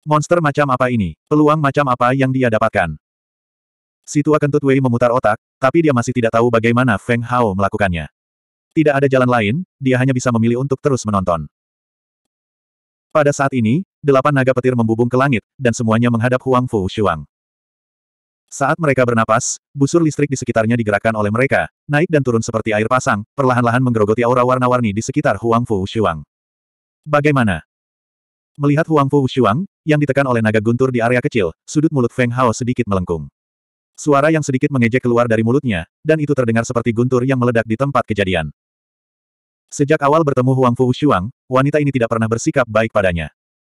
Monster macam apa ini? Peluang macam apa yang dia dapatkan? Si tua kentut Wei memutar otak, tapi dia masih tidak tahu bagaimana Feng Hao melakukannya. Tidak ada jalan lain, dia hanya bisa memilih untuk terus menonton. Pada saat ini, delapan naga petir membubung ke langit, dan semuanya menghadap Huang Fu Shuang. Saat mereka bernapas, busur listrik di sekitarnya digerakkan oleh mereka, naik dan turun seperti air pasang, perlahan-lahan menggerogoti aura warna-warni di sekitar Huang Fu Shuang. Bagaimana? Melihat Huang Fu Shuang, yang ditekan oleh naga guntur di area kecil, sudut mulut Feng Hao sedikit melengkung. Suara yang sedikit mengejek keluar dari mulutnya, dan itu terdengar seperti guntur yang meledak di tempat kejadian. Sejak awal bertemu Huang Fu Shuang, wanita ini tidak pernah bersikap baik padanya.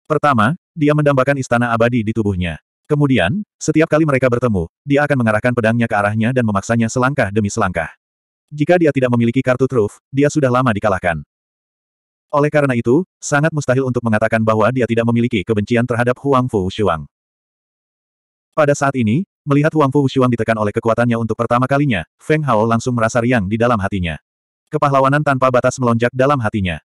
Pertama, dia mendambakan istana abadi di tubuhnya. Kemudian, setiap kali mereka bertemu, dia akan mengarahkan pedangnya ke arahnya dan memaksanya selangkah demi selangkah. Jika dia tidak memiliki kartu truf, dia sudah lama dikalahkan. Oleh karena itu, sangat mustahil untuk mengatakan bahwa dia tidak memiliki kebencian terhadap Huang Fu Shuang. Pada saat ini, melihat Huang Fu Shuang ditekan oleh kekuatannya untuk pertama kalinya, Feng Hao langsung merasa riang di dalam hatinya. Kepahlawanan tanpa batas melonjak dalam hatinya.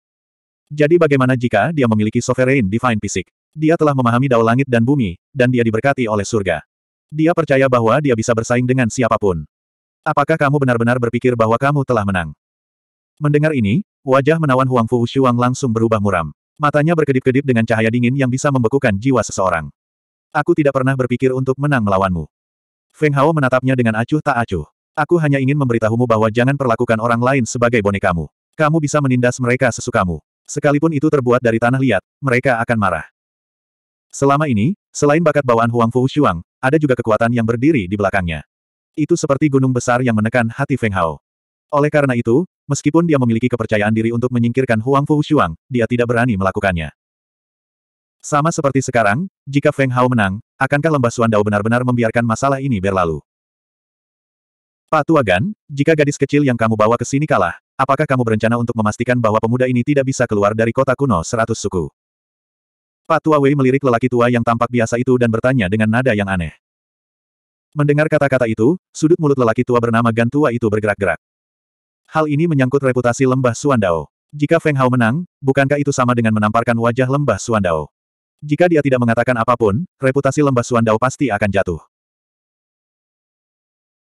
Jadi bagaimana jika dia memiliki sovereign divine fisik? Dia telah memahami dao langit dan bumi, dan dia diberkati oleh surga. Dia percaya bahwa dia bisa bersaing dengan siapapun. Apakah kamu benar-benar berpikir bahwa kamu telah menang? Mendengar ini, wajah menawan Huang Fu Shuang langsung berubah muram. Matanya berkedip-kedip dengan cahaya dingin yang bisa membekukan jiwa seseorang. Aku tidak pernah berpikir untuk menang melawanmu. Feng Hao menatapnya dengan acuh tak acuh. Aku hanya ingin memberitahumu bahwa jangan perlakukan orang lain sebagai bonekamu. Kamu bisa menindas mereka sesukamu. Sekalipun itu terbuat dari tanah liat, mereka akan marah. Selama ini, selain bakat bawaan Huang Fu Shuang, ada juga kekuatan yang berdiri di belakangnya. Itu seperti gunung besar yang menekan hati Feng Hao. Oleh karena itu, meskipun dia memiliki kepercayaan diri untuk menyingkirkan Huang Fu Shuang, dia tidak berani melakukannya. Sama seperti sekarang, jika Feng Hao menang, akankah lembah Suan Dao benar-benar membiarkan masalah ini berlalu? Pak Tuagan, jika gadis kecil yang kamu bawa ke sini kalah, Apakah kamu berencana untuk memastikan bahwa pemuda ini tidak bisa keluar dari kota kuno seratus suku? Pak Tua Wei melirik lelaki tua yang tampak biasa itu dan bertanya dengan nada yang aneh. Mendengar kata-kata itu, sudut mulut lelaki tua bernama Gan Tua itu bergerak-gerak. Hal ini menyangkut reputasi lembah Suandao. Jika Feng Hao menang, bukankah itu sama dengan menamparkan wajah lembah Suandao? Jika dia tidak mengatakan apapun, reputasi lembah Suandao pasti akan jatuh.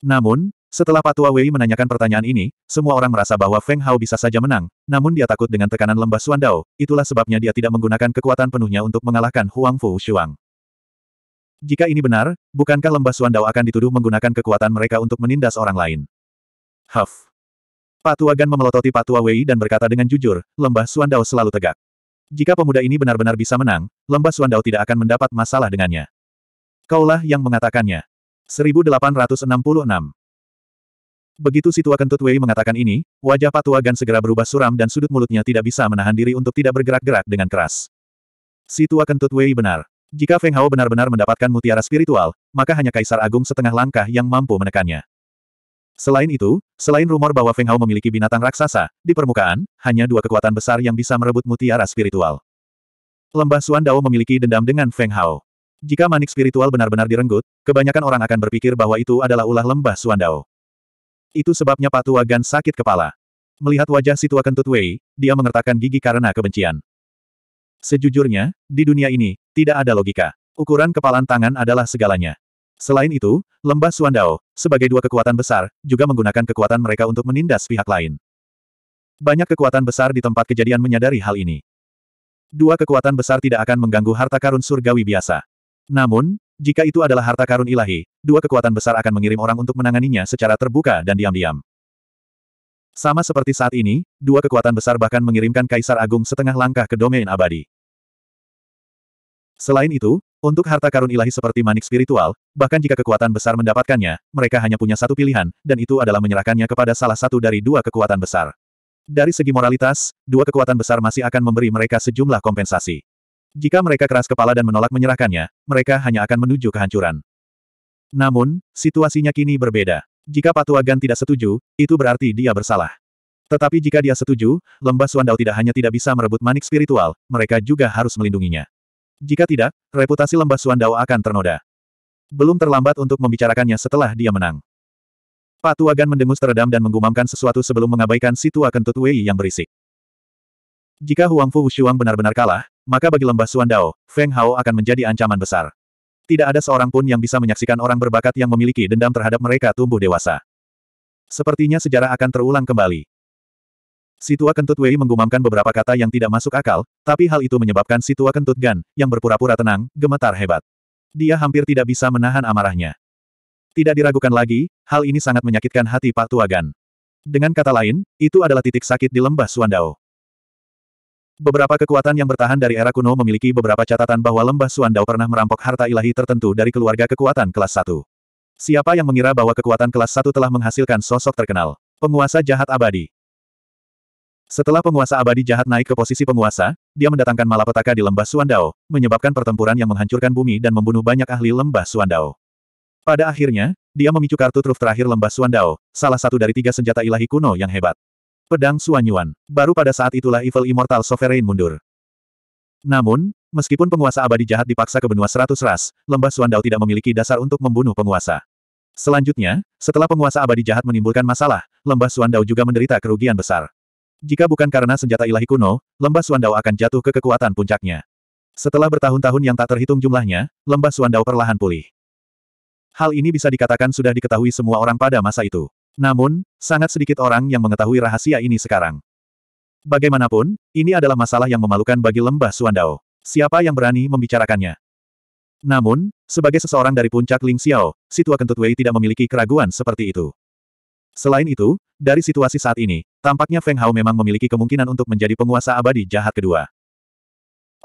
Namun, setelah Patua Wei menanyakan pertanyaan ini, semua orang merasa bahwa Feng Hao bisa saja menang, namun dia takut dengan tekanan lembah Suandao, itulah sebabnya dia tidak menggunakan kekuatan penuhnya untuk mengalahkan Huang Fu Shuang. Jika ini benar, bukankah lembah Suandao akan dituduh menggunakan kekuatan mereka untuk menindas orang lain? Huff. Patua Gan memelototi Patua Wei dan berkata dengan jujur, lembah Suandao selalu tegak. Jika pemuda ini benar-benar bisa menang, lembah Suandao tidak akan mendapat masalah dengannya. Kaulah yang mengatakannya. 1866 Begitu si kentut Wei mengatakan ini, wajah Patuagan Gan segera berubah suram dan sudut mulutnya tidak bisa menahan diri untuk tidak bergerak-gerak dengan keras. Si kentut Wei benar. Jika Feng Hao benar-benar mendapatkan mutiara spiritual, maka hanya Kaisar Agung setengah langkah yang mampu menekannya. Selain itu, selain rumor bahwa Feng Hao memiliki binatang raksasa, di permukaan, hanya dua kekuatan besar yang bisa merebut mutiara spiritual. Lembah Suan Dao memiliki dendam dengan Feng Hao. Jika manik spiritual benar-benar direnggut, kebanyakan orang akan berpikir bahwa itu adalah ulah lembah Suan Dao. Itu sebabnya Patu Gan sakit kepala. Melihat wajah Situa Kentut Wei, dia mengertakkan gigi karena kebencian. Sejujurnya, di dunia ini, tidak ada logika. Ukuran kepalan tangan adalah segalanya. Selain itu, lembah Suandao, sebagai dua kekuatan besar, juga menggunakan kekuatan mereka untuk menindas pihak lain. Banyak kekuatan besar di tempat kejadian menyadari hal ini. Dua kekuatan besar tidak akan mengganggu harta karun surgawi biasa. Namun, jika itu adalah harta karun ilahi, dua kekuatan besar akan mengirim orang untuk menanganinya secara terbuka dan diam-diam. Sama seperti saat ini, dua kekuatan besar bahkan mengirimkan Kaisar Agung setengah langkah ke domain abadi. Selain itu, untuk harta karun ilahi seperti manik spiritual, bahkan jika kekuatan besar mendapatkannya, mereka hanya punya satu pilihan, dan itu adalah menyerahkannya kepada salah satu dari dua kekuatan besar. Dari segi moralitas, dua kekuatan besar masih akan memberi mereka sejumlah kompensasi. Jika mereka keras kepala dan menolak menyerahkannya, mereka hanya akan menuju kehancuran. Namun, situasinya kini berbeda. Jika Patuagan tidak setuju, itu berarti dia bersalah. Tetapi jika dia setuju, lembah Suandao tidak hanya tidak bisa merebut manik spiritual, mereka juga harus melindunginya. Jika tidak, reputasi lembah Suandao akan ternoda. Belum terlambat untuk membicarakannya setelah dia menang. Patuagan mendengus teredam dan menggumamkan sesuatu sebelum mengabaikan situa kentut Wei yang berisik. Jika Huangfu Fu Wushuang benar-benar kalah, maka bagi lembah Suandao, Feng Hao akan menjadi ancaman besar. Tidak ada seorang pun yang bisa menyaksikan orang berbakat yang memiliki dendam terhadap mereka tumbuh dewasa. Sepertinya sejarah akan terulang kembali. Situa kentut Wei menggumamkan beberapa kata yang tidak masuk akal, tapi hal itu menyebabkan Situa kentut Gan, yang berpura-pura tenang, gemetar hebat. Dia hampir tidak bisa menahan amarahnya. Tidak diragukan lagi, hal ini sangat menyakitkan hati Pak Tua Gan. Dengan kata lain, itu adalah titik sakit di lembah Suandao. Beberapa kekuatan yang bertahan dari era kuno memiliki beberapa catatan bahwa lembah Suandao pernah merampok harta ilahi tertentu dari keluarga kekuatan kelas 1. Siapa yang mengira bahwa kekuatan kelas 1 telah menghasilkan sosok terkenal? Penguasa jahat abadi. Setelah penguasa abadi jahat naik ke posisi penguasa, dia mendatangkan malapetaka di lembah Suandao, menyebabkan pertempuran yang menghancurkan bumi dan membunuh banyak ahli lembah Suandao. Pada akhirnya, dia memicu kartu truf terakhir lembah Suandao, salah satu dari tiga senjata ilahi kuno yang hebat. Pedang Suanyuan. Baru pada saat itulah Evil Immortal Sovereign mundur. Namun, meskipun penguasa abadi jahat dipaksa ke benua seratus ras, lembah Suandao tidak memiliki dasar untuk membunuh penguasa. Selanjutnya, setelah penguasa abadi jahat menimbulkan masalah, lembah Suandao juga menderita kerugian besar. Jika bukan karena senjata ilahi kuno, lembah Suandao akan jatuh ke kekuatan puncaknya. Setelah bertahun-tahun yang tak terhitung jumlahnya, lembah Suandao perlahan pulih. Hal ini bisa dikatakan sudah diketahui semua orang pada masa itu. Namun, sangat sedikit orang yang mengetahui rahasia ini sekarang. Bagaimanapun, ini adalah masalah yang memalukan bagi lembah Suandao. Siapa yang berani membicarakannya? Namun, sebagai seseorang dari puncak Ling Xiao, Situa Kentut Wei tidak memiliki keraguan seperti itu. Selain itu, dari situasi saat ini, tampaknya Feng Hao memang memiliki kemungkinan untuk menjadi penguasa abadi jahat kedua.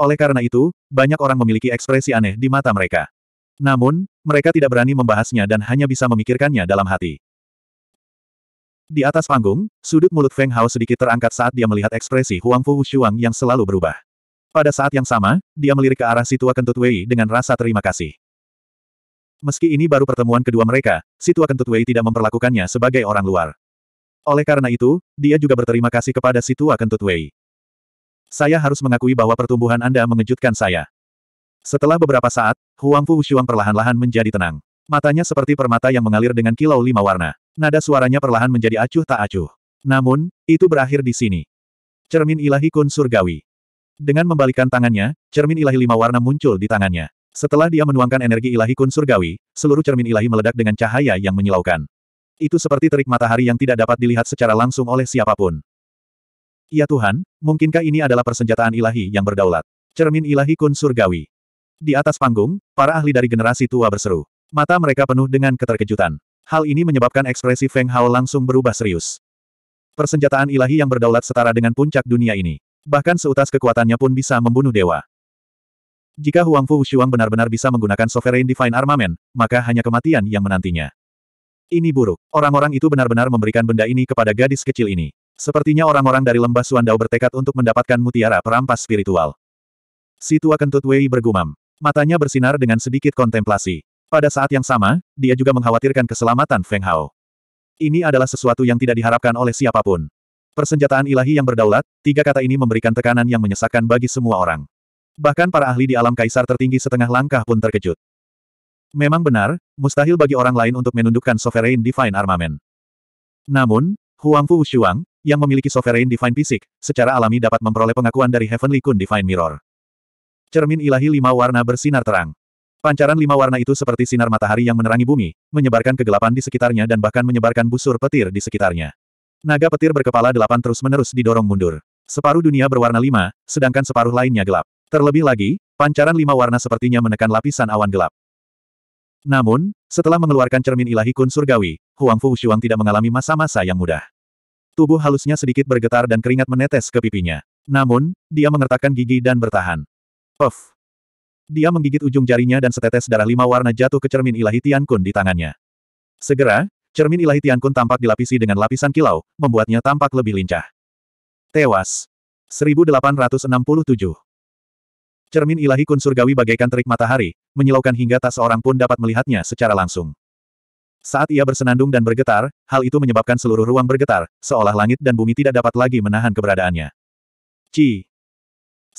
Oleh karena itu, banyak orang memiliki ekspresi aneh di mata mereka. Namun, mereka tidak berani membahasnya dan hanya bisa memikirkannya dalam hati. Di atas panggung, sudut mulut Feng Hao sedikit terangkat saat dia melihat ekspresi Huang Fu Shuang yang selalu berubah. Pada saat yang sama, dia melirik ke arah Situa kentut Wei dengan rasa terima kasih. Meski ini baru pertemuan kedua mereka, Situa kentut Wei tidak memperlakukannya sebagai orang luar. Oleh karena itu, dia juga berterima kasih kepada Situa kentut Wei. Saya harus mengakui bahwa pertumbuhan Anda mengejutkan saya. Setelah beberapa saat, Huang Fu Shuang perlahan-lahan menjadi tenang. Matanya seperti permata yang mengalir dengan kilau lima warna. Nada suaranya perlahan menjadi acuh tak acuh. Namun, itu berakhir di sini. Cermin ilahi kun surgawi. Dengan membalikan tangannya, cermin ilahi lima warna muncul di tangannya. Setelah dia menuangkan energi ilahi kun surgawi, seluruh cermin ilahi meledak dengan cahaya yang menyilaukan. Itu seperti terik matahari yang tidak dapat dilihat secara langsung oleh siapapun. Ya Tuhan, mungkinkah ini adalah persenjataan ilahi yang berdaulat? Cermin ilahi kun surgawi. Di atas panggung, para ahli dari generasi tua berseru. Mata mereka penuh dengan keterkejutan. Hal ini menyebabkan ekspresi Feng Hao langsung berubah serius. Persenjataan ilahi yang berdaulat setara dengan puncak dunia ini. Bahkan seutas kekuatannya pun bisa membunuh dewa. Jika Huang Fu Shuang benar-benar bisa menggunakan Sovereign Divine Armament, maka hanya kematian yang menantinya. Ini buruk. Orang-orang itu benar-benar memberikan benda ini kepada gadis kecil ini. Sepertinya orang-orang dari lembah Suandao bertekad untuk mendapatkan mutiara perampas spiritual. Si tua kentut Wei bergumam. Matanya bersinar dengan sedikit kontemplasi. Pada saat yang sama, dia juga mengkhawatirkan keselamatan Feng Hao. Ini adalah sesuatu yang tidak diharapkan oleh siapapun. Persenjataan ilahi yang berdaulat, tiga kata ini memberikan tekanan yang menyesakkan bagi semua orang. Bahkan para ahli di alam kaisar tertinggi setengah langkah pun terkejut. Memang benar, mustahil bagi orang lain untuk menundukkan Sovereign Divine Armament. Namun, Huang Fu Shuang, yang memiliki Sovereign Divine Fisik, secara alami dapat memperoleh pengakuan dari Heavenly Kun Divine Mirror. Cermin ilahi lima warna bersinar terang. Pancaran lima warna itu seperti sinar matahari yang menerangi bumi, menyebarkan kegelapan di sekitarnya dan bahkan menyebarkan busur petir di sekitarnya. Naga petir berkepala delapan terus-menerus didorong mundur. Separuh dunia berwarna lima, sedangkan separuh lainnya gelap. Terlebih lagi, pancaran lima warna sepertinya menekan lapisan awan gelap. Namun, setelah mengeluarkan cermin ilahi kun surgawi, Huang Fu Shuang tidak mengalami masa-masa yang mudah. Tubuh halusnya sedikit bergetar dan keringat menetes ke pipinya. Namun, dia mengertakkan gigi dan bertahan. Puff! Dia menggigit ujung jarinya dan setetes darah lima warna jatuh ke cermin ilahi Tian Kun di tangannya. Segera, cermin ilahi Tian Kun tampak dilapisi dengan lapisan kilau, membuatnya tampak lebih lincah. Tewas. 1867 Cermin ilahi kun surgawi bagaikan terik matahari, menyilaukan hingga tak seorang pun dapat melihatnya secara langsung. Saat ia bersenandung dan bergetar, hal itu menyebabkan seluruh ruang bergetar, seolah langit dan bumi tidak dapat lagi menahan keberadaannya. Cii.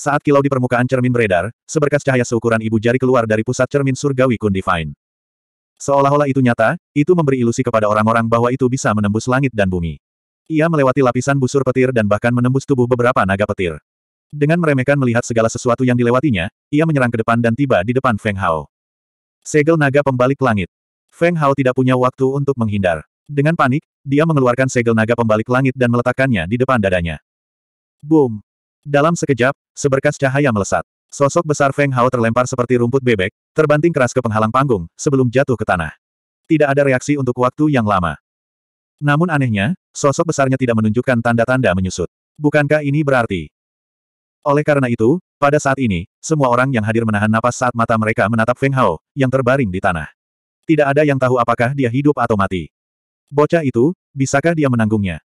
Saat kilau di permukaan cermin beredar, seberkas cahaya seukuran ibu jari keluar dari pusat cermin surgawi Kun Divine. Seolah-olah itu nyata, itu memberi ilusi kepada orang-orang bahwa itu bisa menembus langit dan bumi. Ia melewati lapisan busur petir dan bahkan menembus tubuh beberapa naga petir. Dengan meremehkan melihat segala sesuatu yang dilewatinya, ia menyerang ke depan dan tiba di depan Feng Hao. Segel naga pembalik langit. Feng Hao tidak punya waktu untuk menghindar. Dengan panik, dia mengeluarkan segel naga pembalik langit dan meletakkannya di depan dadanya. Boom! Dalam sekejap, seberkas cahaya melesat. Sosok besar Feng Hao terlempar seperti rumput bebek, terbanting keras ke penghalang panggung, sebelum jatuh ke tanah. Tidak ada reaksi untuk waktu yang lama. Namun anehnya, sosok besarnya tidak menunjukkan tanda-tanda menyusut. Bukankah ini berarti? Oleh karena itu, pada saat ini, semua orang yang hadir menahan napas saat mata mereka menatap Feng Hao, yang terbaring di tanah. Tidak ada yang tahu apakah dia hidup atau mati. Bocah itu, bisakah dia menanggungnya?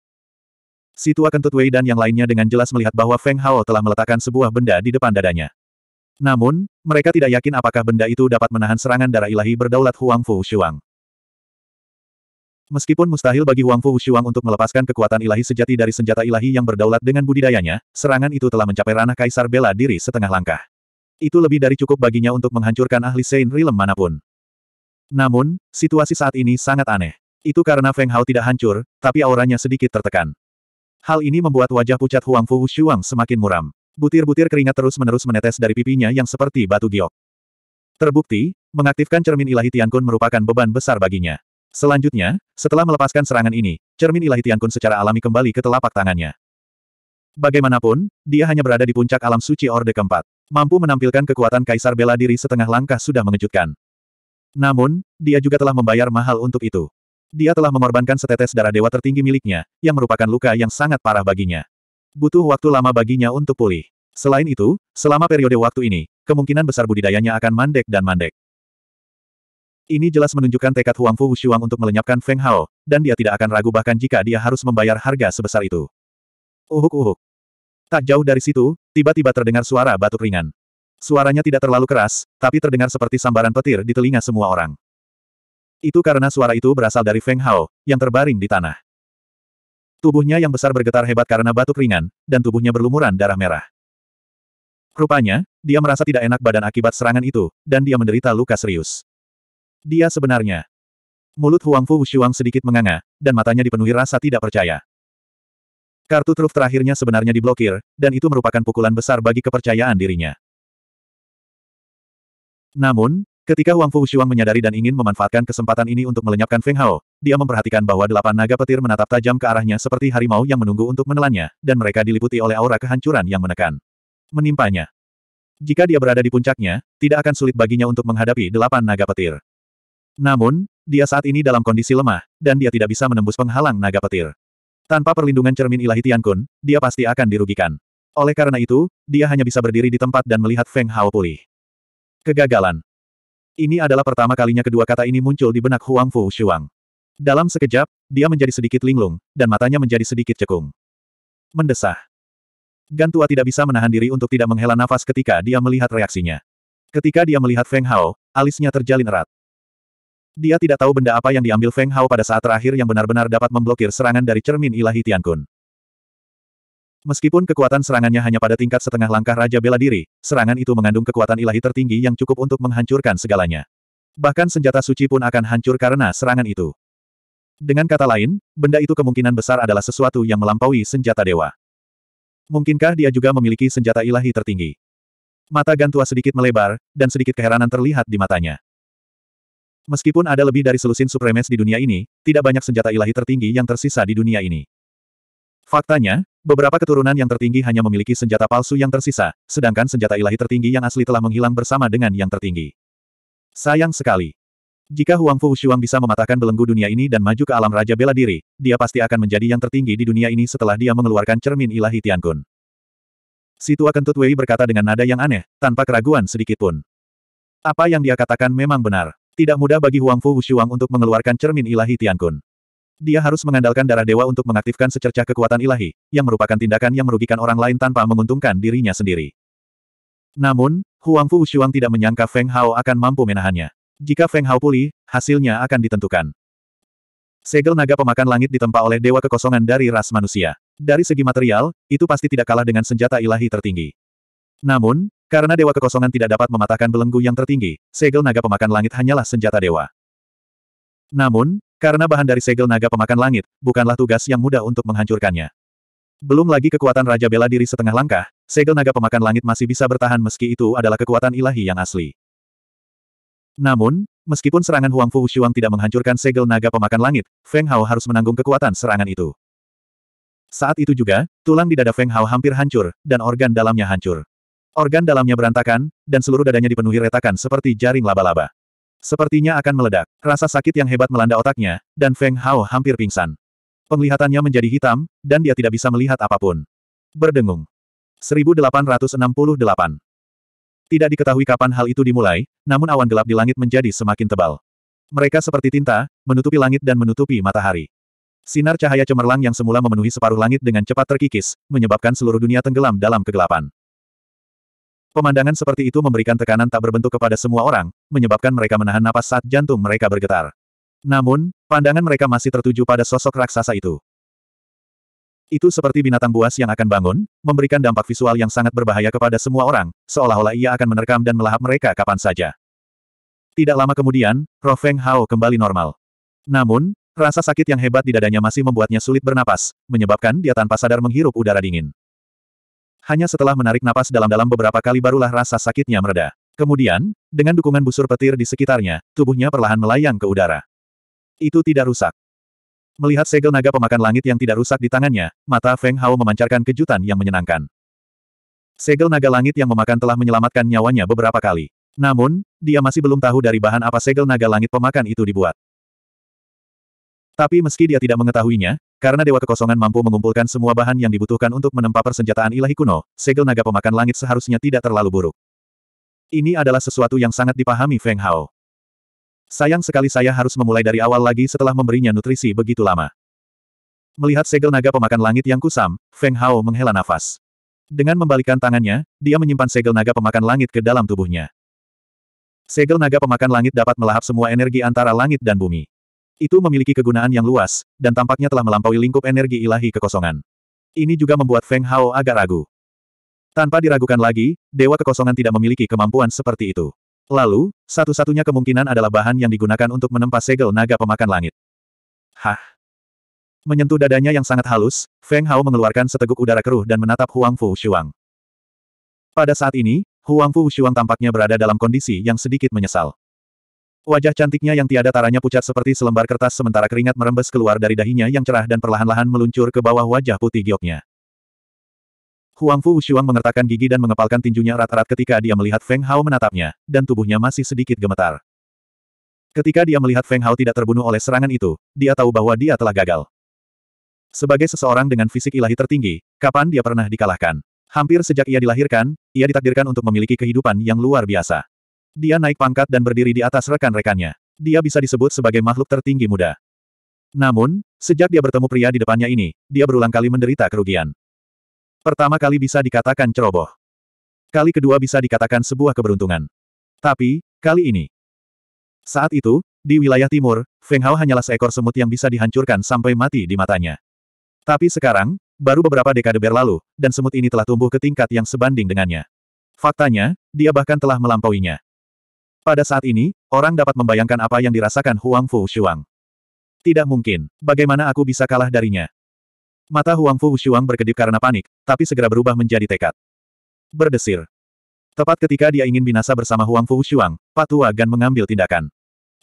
Situa kentut Wei dan yang lainnya dengan jelas melihat bahwa Feng Hao telah meletakkan sebuah benda di depan dadanya. Namun, mereka tidak yakin apakah benda itu dapat menahan serangan darah ilahi berdaulat Huang Fu Shuang. Meskipun mustahil bagi Huang Fu Shuang untuk melepaskan kekuatan ilahi sejati dari senjata ilahi yang berdaulat dengan budidayanya, serangan itu telah mencapai ranah kaisar bela diri setengah langkah. Itu lebih dari cukup baginya untuk menghancurkan ahli Saint Realm manapun. Namun, situasi saat ini sangat aneh. Itu karena Feng Hao tidak hancur, tapi auranya sedikit tertekan. Hal ini membuat wajah pucat Huang Fu Shuang semakin muram. Butir-butir keringat terus-menerus menetes dari pipinya yang seperti batu giok. Terbukti, mengaktifkan cermin ilahi Tiankun merupakan beban besar baginya. Selanjutnya, setelah melepaskan serangan ini, cermin ilahi Tiankun secara alami kembali ke telapak tangannya. Bagaimanapun, dia hanya berada di puncak alam suci Orde keempat. Mampu menampilkan kekuatan Kaisar bela diri setengah langkah sudah mengejutkan. Namun, dia juga telah membayar mahal untuk itu. Dia telah mengorbankan setetes darah dewa tertinggi miliknya, yang merupakan luka yang sangat parah baginya. Butuh waktu lama baginya untuk pulih. Selain itu, selama periode waktu ini, kemungkinan besar budidayanya akan mandek dan mandek. Ini jelas menunjukkan tekad Huang Fu Wushuang untuk melenyapkan Feng Hao, dan dia tidak akan ragu bahkan jika dia harus membayar harga sebesar itu. Uhuk-uhuk. Tak jauh dari situ, tiba-tiba terdengar suara batuk ringan. Suaranya tidak terlalu keras, tapi terdengar seperti sambaran petir di telinga semua orang. Itu karena suara itu berasal dari Feng Hao, yang terbaring di tanah. Tubuhnya yang besar bergetar hebat karena batuk ringan, dan tubuhnya berlumuran darah merah. Rupanya, dia merasa tidak enak badan akibat serangan itu, dan dia menderita luka serius. Dia sebenarnya. Mulut Huang Fu Wushuang sedikit menganga, dan matanya dipenuhi rasa tidak percaya. Kartu truf terakhirnya sebenarnya diblokir, dan itu merupakan pukulan besar bagi kepercayaan dirinya. Namun, Ketika Wang Fu Shuang menyadari dan ingin memanfaatkan kesempatan ini untuk melenyapkan Feng Hao, dia memperhatikan bahwa delapan naga petir menatap tajam ke arahnya seperti harimau yang menunggu untuk menelannya, dan mereka diliputi oleh aura kehancuran yang menekan. Menimpanya. Jika dia berada di puncaknya, tidak akan sulit baginya untuk menghadapi delapan naga petir. Namun, dia saat ini dalam kondisi lemah, dan dia tidak bisa menembus penghalang naga petir. Tanpa perlindungan cermin ilahi Tian Kun, dia pasti akan dirugikan. Oleh karena itu, dia hanya bisa berdiri di tempat dan melihat Feng Hao pulih. Kegagalan. Ini adalah pertama kalinya kedua kata ini muncul di benak Huang Fu Shuang. Dalam sekejap, dia menjadi sedikit linglung, dan matanya menjadi sedikit cekung. Mendesah. Gan tidak bisa menahan diri untuk tidak menghela nafas ketika dia melihat reaksinya. Ketika dia melihat Feng Hao, alisnya terjalin erat. Dia tidak tahu benda apa yang diambil Feng Hao pada saat terakhir yang benar-benar dapat memblokir serangan dari cermin ilahi Tian Kun. Meskipun kekuatan serangannya hanya pada tingkat setengah langkah Raja Bela Diri, serangan itu mengandung kekuatan ilahi tertinggi yang cukup untuk menghancurkan segalanya. Bahkan senjata suci pun akan hancur karena serangan itu. Dengan kata lain, benda itu kemungkinan besar adalah sesuatu yang melampaui senjata dewa. Mungkinkah dia juga memiliki senjata ilahi tertinggi? Mata Gantua sedikit melebar, dan sedikit keheranan terlihat di matanya. Meskipun ada lebih dari selusin supremes di dunia ini, tidak banyak senjata ilahi tertinggi yang tersisa di dunia ini. Faktanya, beberapa keturunan yang tertinggi hanya memiliki senjata palsu yang tersisa, sedangkan senjata ilahi tertinggi yang asli telah menghilang bersama dengan yang tertinggi. Sayang sekali. Jika Huang Fu Shuang bisa mematahkan belenggu dunia ini dan maju ke alam Raja Bela Diri, dia pasti akan menjadi yang tertinggi di dunia ini setelah dia mengeluarkan cermin ilahi Tian Si tua kentut Wei berkata dengan nada yang aneh, tanpa keraguan sedikit pun. Apa yang dia katakan memang benar. Tidak mudah bagi Huang Fu Shuang untuk mengeluarkan cermin ilahi Tian Kun. Dia harus mengandalkan darah dewa untuk mengaktifkan secercah kekuatan ilahi, yang merupakan tindakan yang merugikan orang lain tanpa menguntungkan dirinya sendiri. Namun, Huang Fu Ushuang tidak menyangka Feng Hao akan mampu menahannya. Jika Feng Hao pulih, hasilnya akan ditentukan. Segel naga pemakan langit ditempa oleh dewa kekosongan dari ras manusia. Dari segi material, itu pasti tidak kalah dengan senjata ilahi tertinggi. Namun, karena dewa kekosongan tidak dapat mematahkan belenggu yang tertinggi, segel naga pemakan langit hanyalah senjata dewa. Namun, karena bahan dari segel naga pemakan langit, bukanlah tugas yang mudah untuk menghancurkannya. Belum lagi kekuatan Raja Bela Diri setengah langkah, segel naga pemakan langit masih bisa bertahan meski itu adalah kekuatan ilahi yang asli. Namun, meskipun serangan Huang Fu Shuang tidak menghancurkan segel naga pemakan langit, Feng Hao harus menanggung kekuatan serangan itu. Saat itu juga, tulang di dada Feng Hao hampir hancur, dan organ dalamnya hancur. Organ dalamnya berantakan, dan seluruh dadanya dipenuhi retakan seperti jaring laba-laba. Sepertinya akan meledak. Rasa sakit yang hebat melanda otaknya, dan Feng Hao hampir pingsan. Penglihatannya menjadi hitam, dan dia tidak bisa melihat apapun. Berdengung. 1868. Tidak diketahui kapan hal itu dimulai, namun awan gelap di langit menjadi semakin tebal. Mereka seperti tinta, menutupi langit dan menutupi matahari. Sinar cahaya cemerlang yang semula memenuhi separuh langit dengan cepat terkikis, menyebabkan seluruh dunia tenggelam dalam kegelapan. Pemandangan seperti itu memberikan tekanan tak berbentuk kepada semua orang, menyebabkan mereka menahan napas saat jantung mereka bergetar. Namun, pandangan mereka masih tertuju pada sosok raksasa itu. Itu seperti binatang buas yang akan bangun, memberikan dampak visual yang sangat berbahaya kepada semua orang, seolah-olah ia akan menerkam dan melahap mereka kapan saja. Tidak lama kemudian, roh Feng Hao kembali normal. Namun, rasa sakit yang hebat di dadanya masih membuatnya sulit bernapas, menyebabkan dia tanpa sadar menghirup udara dingin. Hanya setelah menarik napas dalam-dalam beberapa kali barulah rasa sakitnya mereda. Kemudian, dengan dukungan busur petir di sekitarnya, tubuhnya perlahan melayang ke udara. Itu tidak rusak. Melihat segel naga pemakan langit yang tidak rusak di tangannya, mata Feng Hao memancarkan kejutan yang menyenangkan. Segel naga langit yang memakan telah menyelamatkan nyawanya beberapa kali. Namun, dia masih belum tahu dari bahan apa segel naga langit pemakan itu dibuat. Tapi meski dia tidak mengetahuinya, karena Dewa Kekosongan mampu mengumpulkan semua bahan yang dibutuhkan untuk menempa persenjataan ilahi kuno, segel naga pemakan langit seharusnya tidak terlalu buruk. Ini adalah sesuatu yang sangat dipahami Feng Hao. Sayang sekali saya harus memulai dari awal lagi setelah memberinya nutrisi begitu lama. Melihat segel naga pemakan langit yang kusam, Feng Hao menghela nafas. Dengan membalikan tangannya, dia menyimpan segel naga pemakan langit ke dalam tubuhnya. Segel naga pemakan langit dapat melahap semua energi antara langit dan bumi. Itu memiliki kegunaan yang luas, dan tampaknya telah melampaui lingkup energi ilahi kekosongan. Ini juga membuat Feng Hao agak ragu. Tanpa diragukan lagi, Dewa Kekosongan tidak memiliki kemampuan seperti itu. Lalu, satu-satunya kemungkinan adalah bahan yang digunakan untuk menempa segel naga pemakan langit. Hah? Menyentuh dadanya yang sangat halus, Feng Hao mengeluarkan seteguk udara keruh dan menatap Huang Fu Shuang. Pada saat ini, Huang Fu Shuang tampaknya berada dalam kondisi yang sedikit menyesal. Wajah cantiknya yang tiada taranya pucat seperti selembar kertas sementara keringat merembes keluar dari dahinya yang cerah dan perlahan-lahan meluncur ke bawah wajah putih gioknya. Huang Fu Wushuang mengertakkan gigi dan mengepalkan tinjunya rat-rat ketika dia melihat Feng Hao menatapnya, dan tubuhnya masih sedikit gemetar. Ketika dia melihat Feng Hao tidak terbunuh oleh serangan itu, dia tahu bahwa dia telah gagal. Sebagai seseorang dengan fisik ilahi tertinggi, kapan dia pernah dikalahkan? Hampir sejak ia dilahirkan, ia ditakdirkan untuk memiliki kehidupan yang luar biasa. Dia naik pangkat dan berdiri di atas rekan-rekannya. Dia bisa disebut sebagai makhluk tertinggi muda. Namun, sejak dia bertemu pria di depannya ini, dia berulang kali menderita kerugian. Pertama kali bisa dikatakan ceroboh. Kali kedua bisa dikatakan sebuah keberuntungan. Tapi, kali ini. Saat itu, di wilayah timur, Feng Hao hanyalah seekor semut yang bisa dihancurkan sampai mati di matanya. Tapi sekarang, baru beberapa dekade berlalu, dan semut ini telah tumbuh ke tingkat yang sebanding dengannya. Faktanya, dia bahkan telah melampauinya. Pada saat ini, orang dapat membayangkan apa yang dirasakan Huang Fu Shuang. Tidak mungkin. Bagaimana aku bisa kalah darinya? Mata Huang Fu Shuang berkedip karena panik, tapi segera berubah menjadi tekad. Berdesir. Tepat ketika dia ingin binasa bersama Huang Fu Shuang, Patua Gan mengambil tindakan.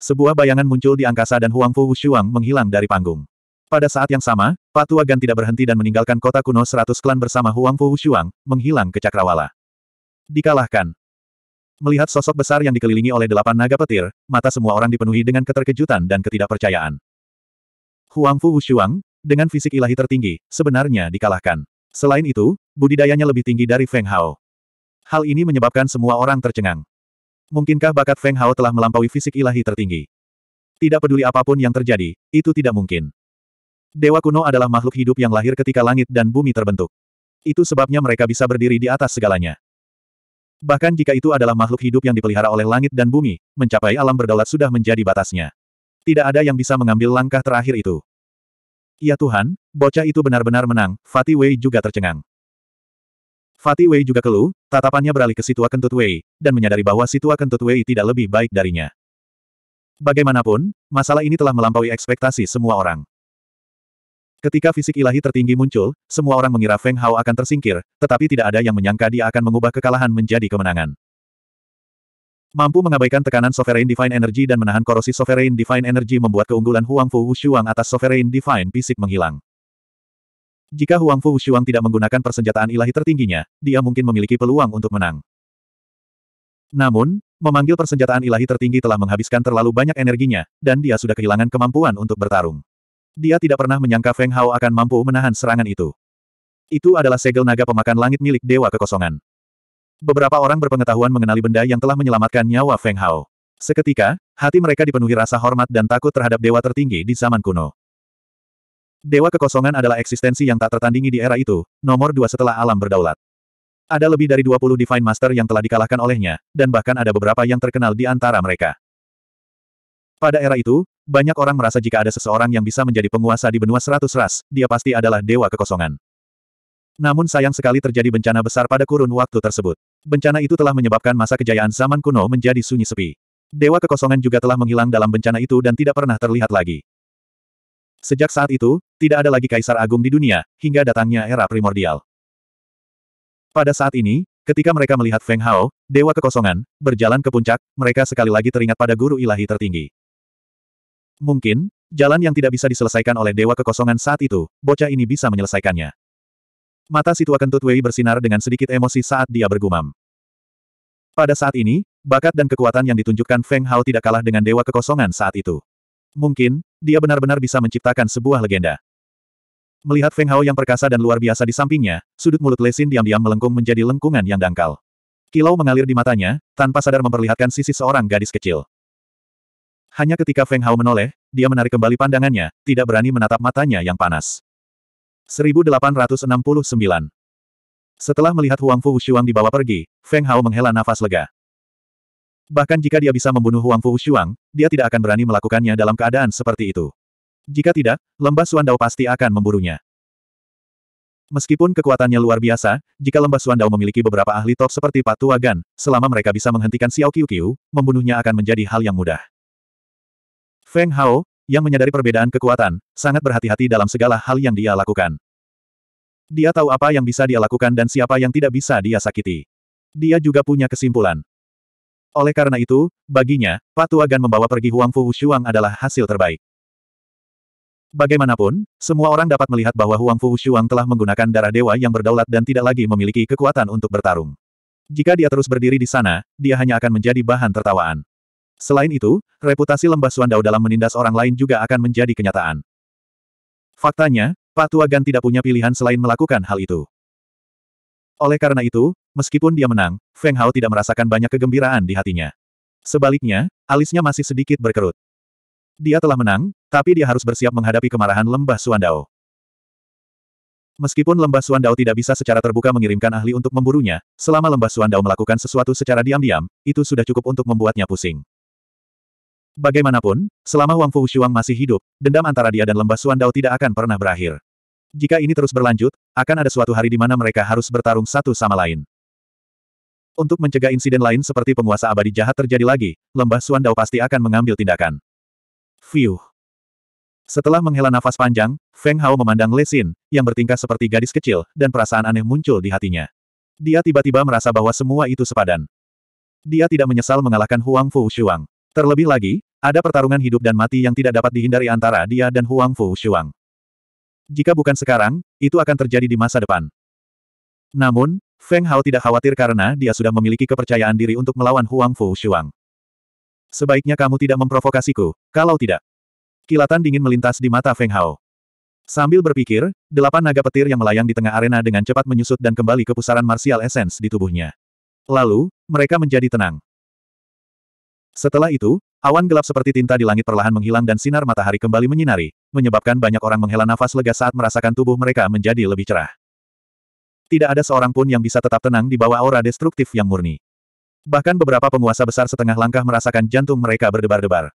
Sebuah bayangan muncul di angkasa dan Huang Fu Shuang menghilang dari panggung. Pada saat yang sama, Patua Gan tidak berhenti dan meninggalkan kota kuno seratus klan bersama Huang Fu Shuang, menghilang ke Cakrawala. Dikalahkan. Melihat sosok besar yang dikelilingi oleh delapan naga petir, mata semua orang dipenuhi dengan keterkejutan dan ketidakpercayaan. Huang Fu Wushuang, dengan fisik ilahi tertinggi, sebenarnya dikalahkan. Selain itu, budidayanya lebih tinggi dari Feng Hao. Hal ini menyebabkan semua orang tercengang. Mungkinkah bakat Feng Hao telah melampaui fisik ilahi tertinggi? Tidak peduli apapun yang terjadi, itu tidak mungkin. Dewa kuno adalah makhluk hidup yang lahir ketika langit dan bumi terbentuk. Itu sebabnya mereka bisa berdiri di atas segalanya. Bahkan jika itu adalah makhluk hidup yang dipelihara oleh langit dan bumi, mencapai alam berdaulat sudah menjadi batasnya. Tidak ada yang bisa mengambil langkah terakhir itu. Ya Tuhan, bocah itu benar-benar menang, Fatih Wei juga tercengang. Fatih Wei juga keluh, tatapannya beralih ke Situa Kentut Wei, dan menyadari bahwa Situa Kentut Wei tidak lebih baik darinya. Bagaimanapun, masalah ini telah melampaui ekspektasi semua orang. Ketika fisik ilahi tertinggi muncul, semua orang mengira Feng Hao akan tersingkir, tetapi tidak ada yang menyangka dia akan mengubah kekalahan menjadi kemenangan. Mampu mengabaikan tekanan Sovereign Divine Energy dan menahan korosi Sovereign Divine Energy membuat keunggulan Huang Fu Wushuang atas Sovereign Divine fisik menghilang. Jika Huang Fu Wushuang tidak menggunakan persenjataan ilahi tertingginya, dia mungkin memiliki peluang untuk menang. Namun, memanggil persenjataan ilahi tertinggi telah menghabiskan terlalu banyak energinya, dan dia sudah kehilangan kemampuan untuk bertarung. Dia tidak pernah menyangka Feng Hao akan mampu menahan serangan itu. Itu adalah segel naga pemakan langit milik Dewa Kekosongan. Beberapa orang berpengetahuan mengenali benda yang telah menyelamatkan nyawa Feng Hao. Seketika, hati mereka dipenuhi rasa hormat dan takut terhadap dewa tertinggi di zaman kuno. Dewa kekosongan adalah eksistensi yang tak tertandingi di era itu, nomor dua setelah alam berdaulat. Ada lebih dari 20 Divine Master yang telah dikalahkan olehnya, dan bahkan ada beberapa yang terkenal di antara mereka. Pada era itu, banyak orang merasa jika ada seseorang yang bisa menjadi penguasa di benua seratus ras, dia pasti adalah dewa kekosongan. Namun sayang sekali terjadi bencana besar pada kurun waktu tersebut. Bencana itu telah menyebabkan masa kejayaan zaman kuno menjadi sunyi sepi. Dewa kekosongan juga telah menghilang dalam bencana itu dan tidak pernah terlihat lagi. Sejak saat itu, tidak ada lagi kaisar agung di dunia, hingga datangnya era primordial. Pada saat ini, ketika mereka melihat Feng Hao, dewa kekosongan, berjalan ke puncak, mereka sekali lagi teringat pada guru ilahi tertinggi. Mungkin, jalan yang tidak bisa diselesaikan oleh Dewa Kekosongan saat itu, bocah ini bisa menyelesaikannya. Mata si tua kentut Wei bersinar dengan sedikit emosi saat dia bergumam. Pada saat ini, bakat dan kekuatan yang ditunjukkan Feng Hao tidak kalah dengan Dewa Kekosongan saat itu. Mungkin, dia benar-benar bisa menciptakan sebuah legenda. Melihat Feng Hao yang perkasa dan luar biasa di sampingnya, sudut mulut Lesin diam-diam melengkung menjadi lengkungan yang dangkal. Kilau mengalir di matanya, tanpa sadar memperlihatkan sisi seorang gadis kecil. Hanya ketika Feng Hao menoleh, dia menarik kembali pandangannya, tidak berani menatap matanya yang panas. 1869 Setelah melihat Huang Fu Wushuang dibawa pergi, Feng Hao menghela nafas lega. Bahkan jika dia bisa membunuh Huang Fu Wushuang, dia tidak akan berani melakukannya dalam keadaan seperti itu. Jika tidak, lembah Suandao pasti akan memburunya. Meskipun kekuatannya luar biasa, jika lembah Suandao memiliki beberapa ahli top seperti Pak Tua Gan, selama mereka bisa menghentikan Xiao Qiu Qiu, membunuhnya akan menjadi hal yang mudah. Feng Hao, yang menyadari perbedaan kekuatan, sangat berhati-hati dalam segala hal yang dia lakukan. Dia tahu apa yang bisa dia lakukan dan siapa yang tidak bisa dia sakiti. Dia juga punya kesimpulan. Oleh karena itu, baginya, Patu membawa pergi Huang Fu Wushuang adalah hasil terbaik. Bagaimanapun, semua orang dapat melihat bahwa Huang Fu Wushuang telah menggunakan darah dewa yang berdaulat dan tidak lagi memiliki kekuatan untuk bertarung. Jika dia terus berdiri di sana, dia hanya akan menjadi bahan tertawaan. Selain itu, reputasi lembah Suandao dalam menindas orang lain juga akan menjadi kenyataan. Faktanya, Pak Tua tidak punya pilihan selain melakukan hal itu. Oleh karena itu, meskipun dia menang, Feng Hao tidak merasakan banyak kegembiraan di hatinya. Sebaliknya, alisnya masih sedikit berkerut. Dia telah menang, tapi dia harus bersiap menghadapi kemarahan lembah Suandao. Meskipun lembah Suandao tidak bisa secara terbuka mengirimkan ahli untuk memburunya, selama lembah Suandao melakukan sesuatu secara diam-diam, itu sudah cukup untuk membuatnya pusing. Bagaimanapun, selama Wang Shuang masih hidup, dendam antara dia dan lembah Suandao tidak akan pernah berakhir. Jika ini terus berlanjut, akan ada suatu hari di mana mereka harus bertarung satu sama lain. Untuk mencegah insiden lain seperti penguasa abadi jahat terjadi lagi, lembah Suandao pasti akan mengambil tindakan. Fiuh. Setelah menghela nafas panjang, Feng Hao memandang Lesin, yang bertingkah seperti gadis kecil, dan perasaan aneh muncul di hatinya. Dia tiba-tiba merasa bahwa semua itu sepadan. Dia tidak menyesal mengalahkan Huang Fu Shuang. Terlebih lagi, ada pertarungan hidup dan mati yang tidak dapat dihindari antara dia dan Huang Fu Shuang. Jika bukan sekarang, itu akan terjadi di masa depan. Namun, Feng Hao tidak khawatir karena dia sudah memiliki kepercayaan diri untuk melawan Huang Fu Shuang. Sebaiknya kamu tidak memprovokasiku, kalau tidak. Kilatan dingin melintas di mata Feng Hao. Sambil berpikir, delapan naga petir yang melayang di tengah arena dengan cepat menyusut dan kembali ke pusaran martial essence di tubuhnya. Lalu, mereka menjadi tenang. Setelah itu, awan gelap seperti tinta di langit perlahan menghilang dan sinar matahari kembali menyinari, menyebabkan banyak orang menghela nafas lega saat merasakan tubuh mereka menjadi lebih cerah. Tidak ada seorang pun yang bisa tetap tenang di bawah aura destruktif yang murni. Bahkan beberapa penguasa besar setengah langkah merasakan jantung mereka berdebar-debar.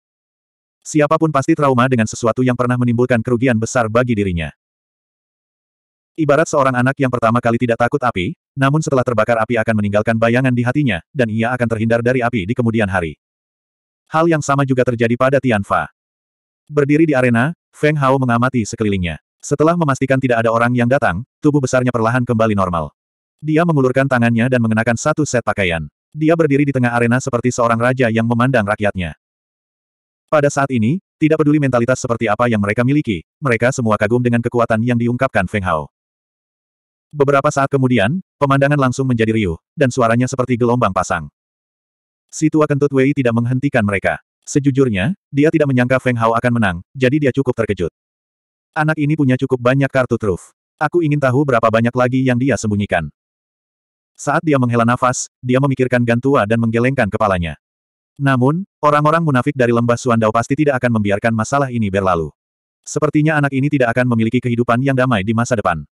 Siapapun pasti trauma dengan sesuatu yang pernah menimbulkan kerugian besar bagi dirinya. Ibarat seorang anak yang pertama kali tidak takut api, namun setelah terbakar api akan meninggalkan bayangan di hatinya, dan ia akan terhindar dari api di kemudian hari. Hal yang sama juga terjadi pada Tianfa. Berdiri di arena, Feng Hao mengamati sekelilingnya. Setelah memastikan tidak ada orang yang datang, tubuh besarnya perlahan kembali normal. Dia mengulurkan tangannya dan mengenakan satu set pakaian. Dia berdiri di tengah arena seperti seorang raja yang memandang rakyatnya. Pada saat ini, tidak peduli mentalitas seperti apa yang mereka miliki, mereka semua kagum dengan kekuatan yang diungkapkan Feng Hao. Beberapa saat kemudian, pemandangan langsung menjadi riuh, dan suaranya seperti gelombang pasang. Si tua kentut Wei tidak menghentikan mereka. Sejujurnya, dia tidak menyangka Feng Hao akan menang, jadi dia cukup terkejut. Anak ini punya cukup banyak kartu truf. Aku ingin tahu berapa banyak lagi yang dia sembunyikan. Saat dia menghela nafas, dia memikirkan Gantua dan menggelengkan kepalanya. Namun, orang-orang munafik dari lembah Suandao pasti tidak akan membiarkan masalah ini berlalu. Sepertinya anak ini tidak akan memiliki kehidupan yang damai di masa depan.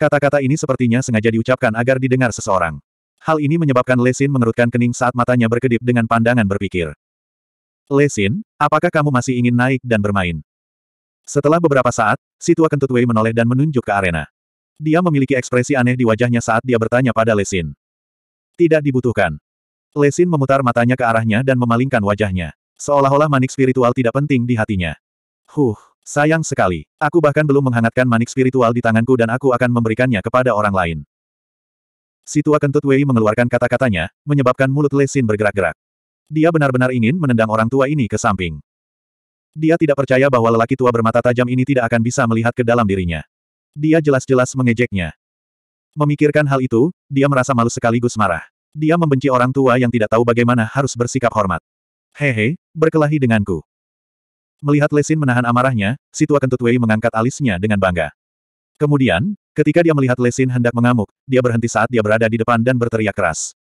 Kata-kata ini sepertinya sengaja diucapkan agar didengar seseorang. Hal ini menyebabkan Lesin mengerutkan kening saat matanya berkedip dengan pandangan berpikir. Lesin, apakah kamu masih ingin naik dan bermain? Setelah beberapa saat, si tua kentut Wei menoleh dan menunjuk ke arena. Dia memiliki ekspresi aneh di wajahnya saat dia bertanya pada Lesin. Tidak dibutuhkan. Lesin memutar matanya ke arahnya dan memalingkan wajahnya. Seolah-olah manik spiritual tidak penting di hatinya. Huh, sayang sekali. Aku bahkan belum menghangatkan manik spiritual di tanganku dan aku akan memberikannya kepada orang lain. Situa Kentut Wei mengeluarkan kata-katanya, menyebabkan mulut Lesin bergerak-gerak. Dia benar-benar ingin menendang orang tua ini ke samping. Dia tidak percaya bahwa lelaki tua bermata tajam ini tidak akan bisa melihat ke dalam dirinya. Dia jelas-jelas mengejeknya. Memikirkan hal itu, dia merasa malu sekaligus marah. Dia membenci orang tua yang tidak tahu bagaimana harus bersikap hormat. Hehe, berkelahi denganku. Melihat Lesin menahan amarahnya, Situa Kentut Wei mengangkat alisnya dengan bangga. Kemudian, Ketika dia melihat Lesin hendak mengamuk, dia berhenti saat dia berada di depan dan berteriak keras.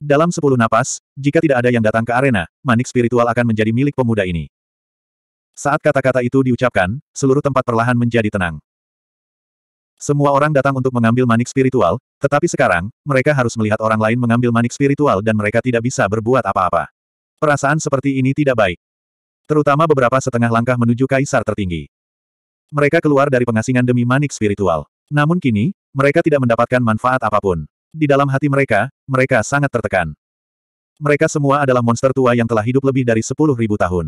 Dalam sepuluh napas, jika tidak ada yang datang ke arena, manik spiritual akan menjadi milik pemuda ini. Saat kata-kata itu diucapkan, seluruh tempat perlahan menjadi tenang. Semua orang datang untuk mengambil manik spiritual, tetapi sekarang, mereka harus melihat orang lain mengambil manik spiritual dan mereka tidak bisa berbuat apa-apa. Perasaan seperti ini tidak baik. Terutama beberapa setengah langkah menuju kaisar tertinggi. Mereka keluar dari pengasingan demi manik spiritual. Namun kini, mereka tidak mendapatkan manfaat apapun. Di dalam hati mereka, mereka sangat tertekan. Mereka semua adalah monster tua yang telah hidup lebih dari 10.000 tahun.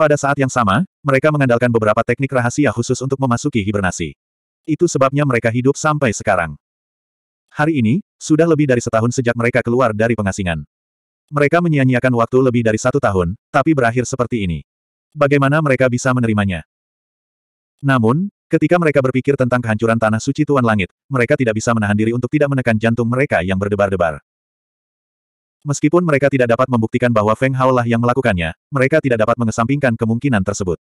Pada saat yang sama, mereka mengandalkan beberapa teknik rahasia khusus untuk memasuki hibernasi. Itu sebabnya mereka hidup sampai sekarang. Hari ini, sudah lebih dari setahun sejak mereka keluar dari pengasingan. Mereka menyia-nyiakan waktu lebih dari satu tahun, tapi berakhir seperti ini. Bagaimana mereka bisa menerimanya? Namun, Ketika mereka berpikir tentang kehancuran tanah suci Tuan Langit, mereka tidak bisa menahan diri untuk tidak menekan jantung mereka yang berdebar-debar. Meskipun mereka tidak dapat membuktikan bahwa Feng Hao lah yang melakukannya, mereka tidak dapat mengesampingkan kemungkinan tersebut.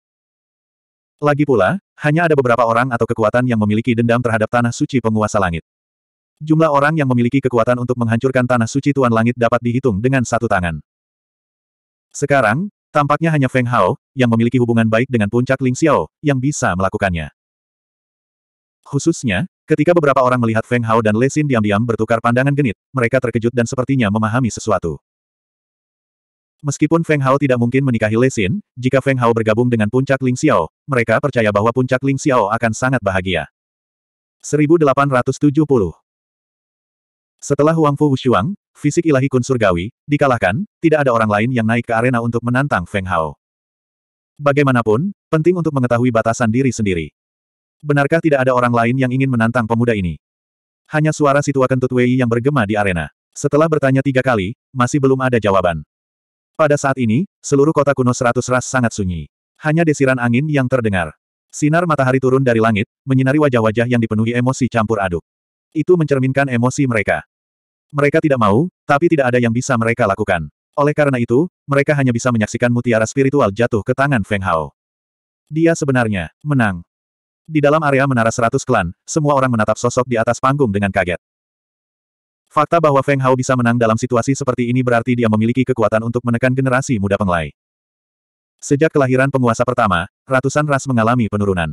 Lagi pula, hanya ada beberapa orang atau kekuatan yang memiliki dendam terhadap tanah suci penguasa langit. Jumlah orang yang memiliki kekuatan untuk menghancurkan tanah suci Tuan Langit dapat dihitung dengan satu tangan. Sekarang, tampaknya hanya Feng Hao, yang memiliki hubungan baik dengan puncak Ling Xiao, yang bisa melakukannya. Khususnya, ketika beberapa orang melihat Feng Hao dan Lesin diam-diam bertukar pandangan genit, mereka terkejut dan sepertinya memahami sesuatu. Meskipun Feng Hao tidak mungkin menikahi Lesin, jika Feng Hao bergabung dengan puncak Ling Xiao, mereka percaya bahwa puncak Ling Xiao akan sangat bahagia. 1870 Setelah Huang Fu Wushuang, fisik ilahi kun surgawi, dikalahkan, tidak ada orang lain yang naik ke arena untuk menantang Feng Hao. Bagaimanapun, penting untuk mengetahui batasan diri sendiri. Benarkah tidak ada orang lain yang ingin menantang pemuda ini? Hanya suara tua Kentut Wei yang bergema di arena. Setelah bertanya tiga kali, masih belum ada jawaban. Pada saat ini, seluruh kota kuno seratus ras sangat sunyi. Hanya desiran angin yang terdengar. Sinar matahari turun dari langit, menyinari wajah-wajah yang dipenuhi emosi campur aduk. Itu mencerminkan emosi mereka. Mereka tidak mau, tapi tidak ada yang bisa mereka lakukan. Oleh karena itu, mereka hanya bisa menyaksikan mutiara spiritual jatuh ke tangan Feng Hao. Dia sebenarnya menang. Di dalam area menara seratus klan, semua orang menatap sosok di atas panggung dengan kaget. Fakta bahwa Feng Hao bisa menang dalam situasi seperti ini berarti dia memiliki kekuatan untuk menekan generasi muda penglai. Sejak kelahiran penguasa pertama, ratusan ras mengalami penurunan.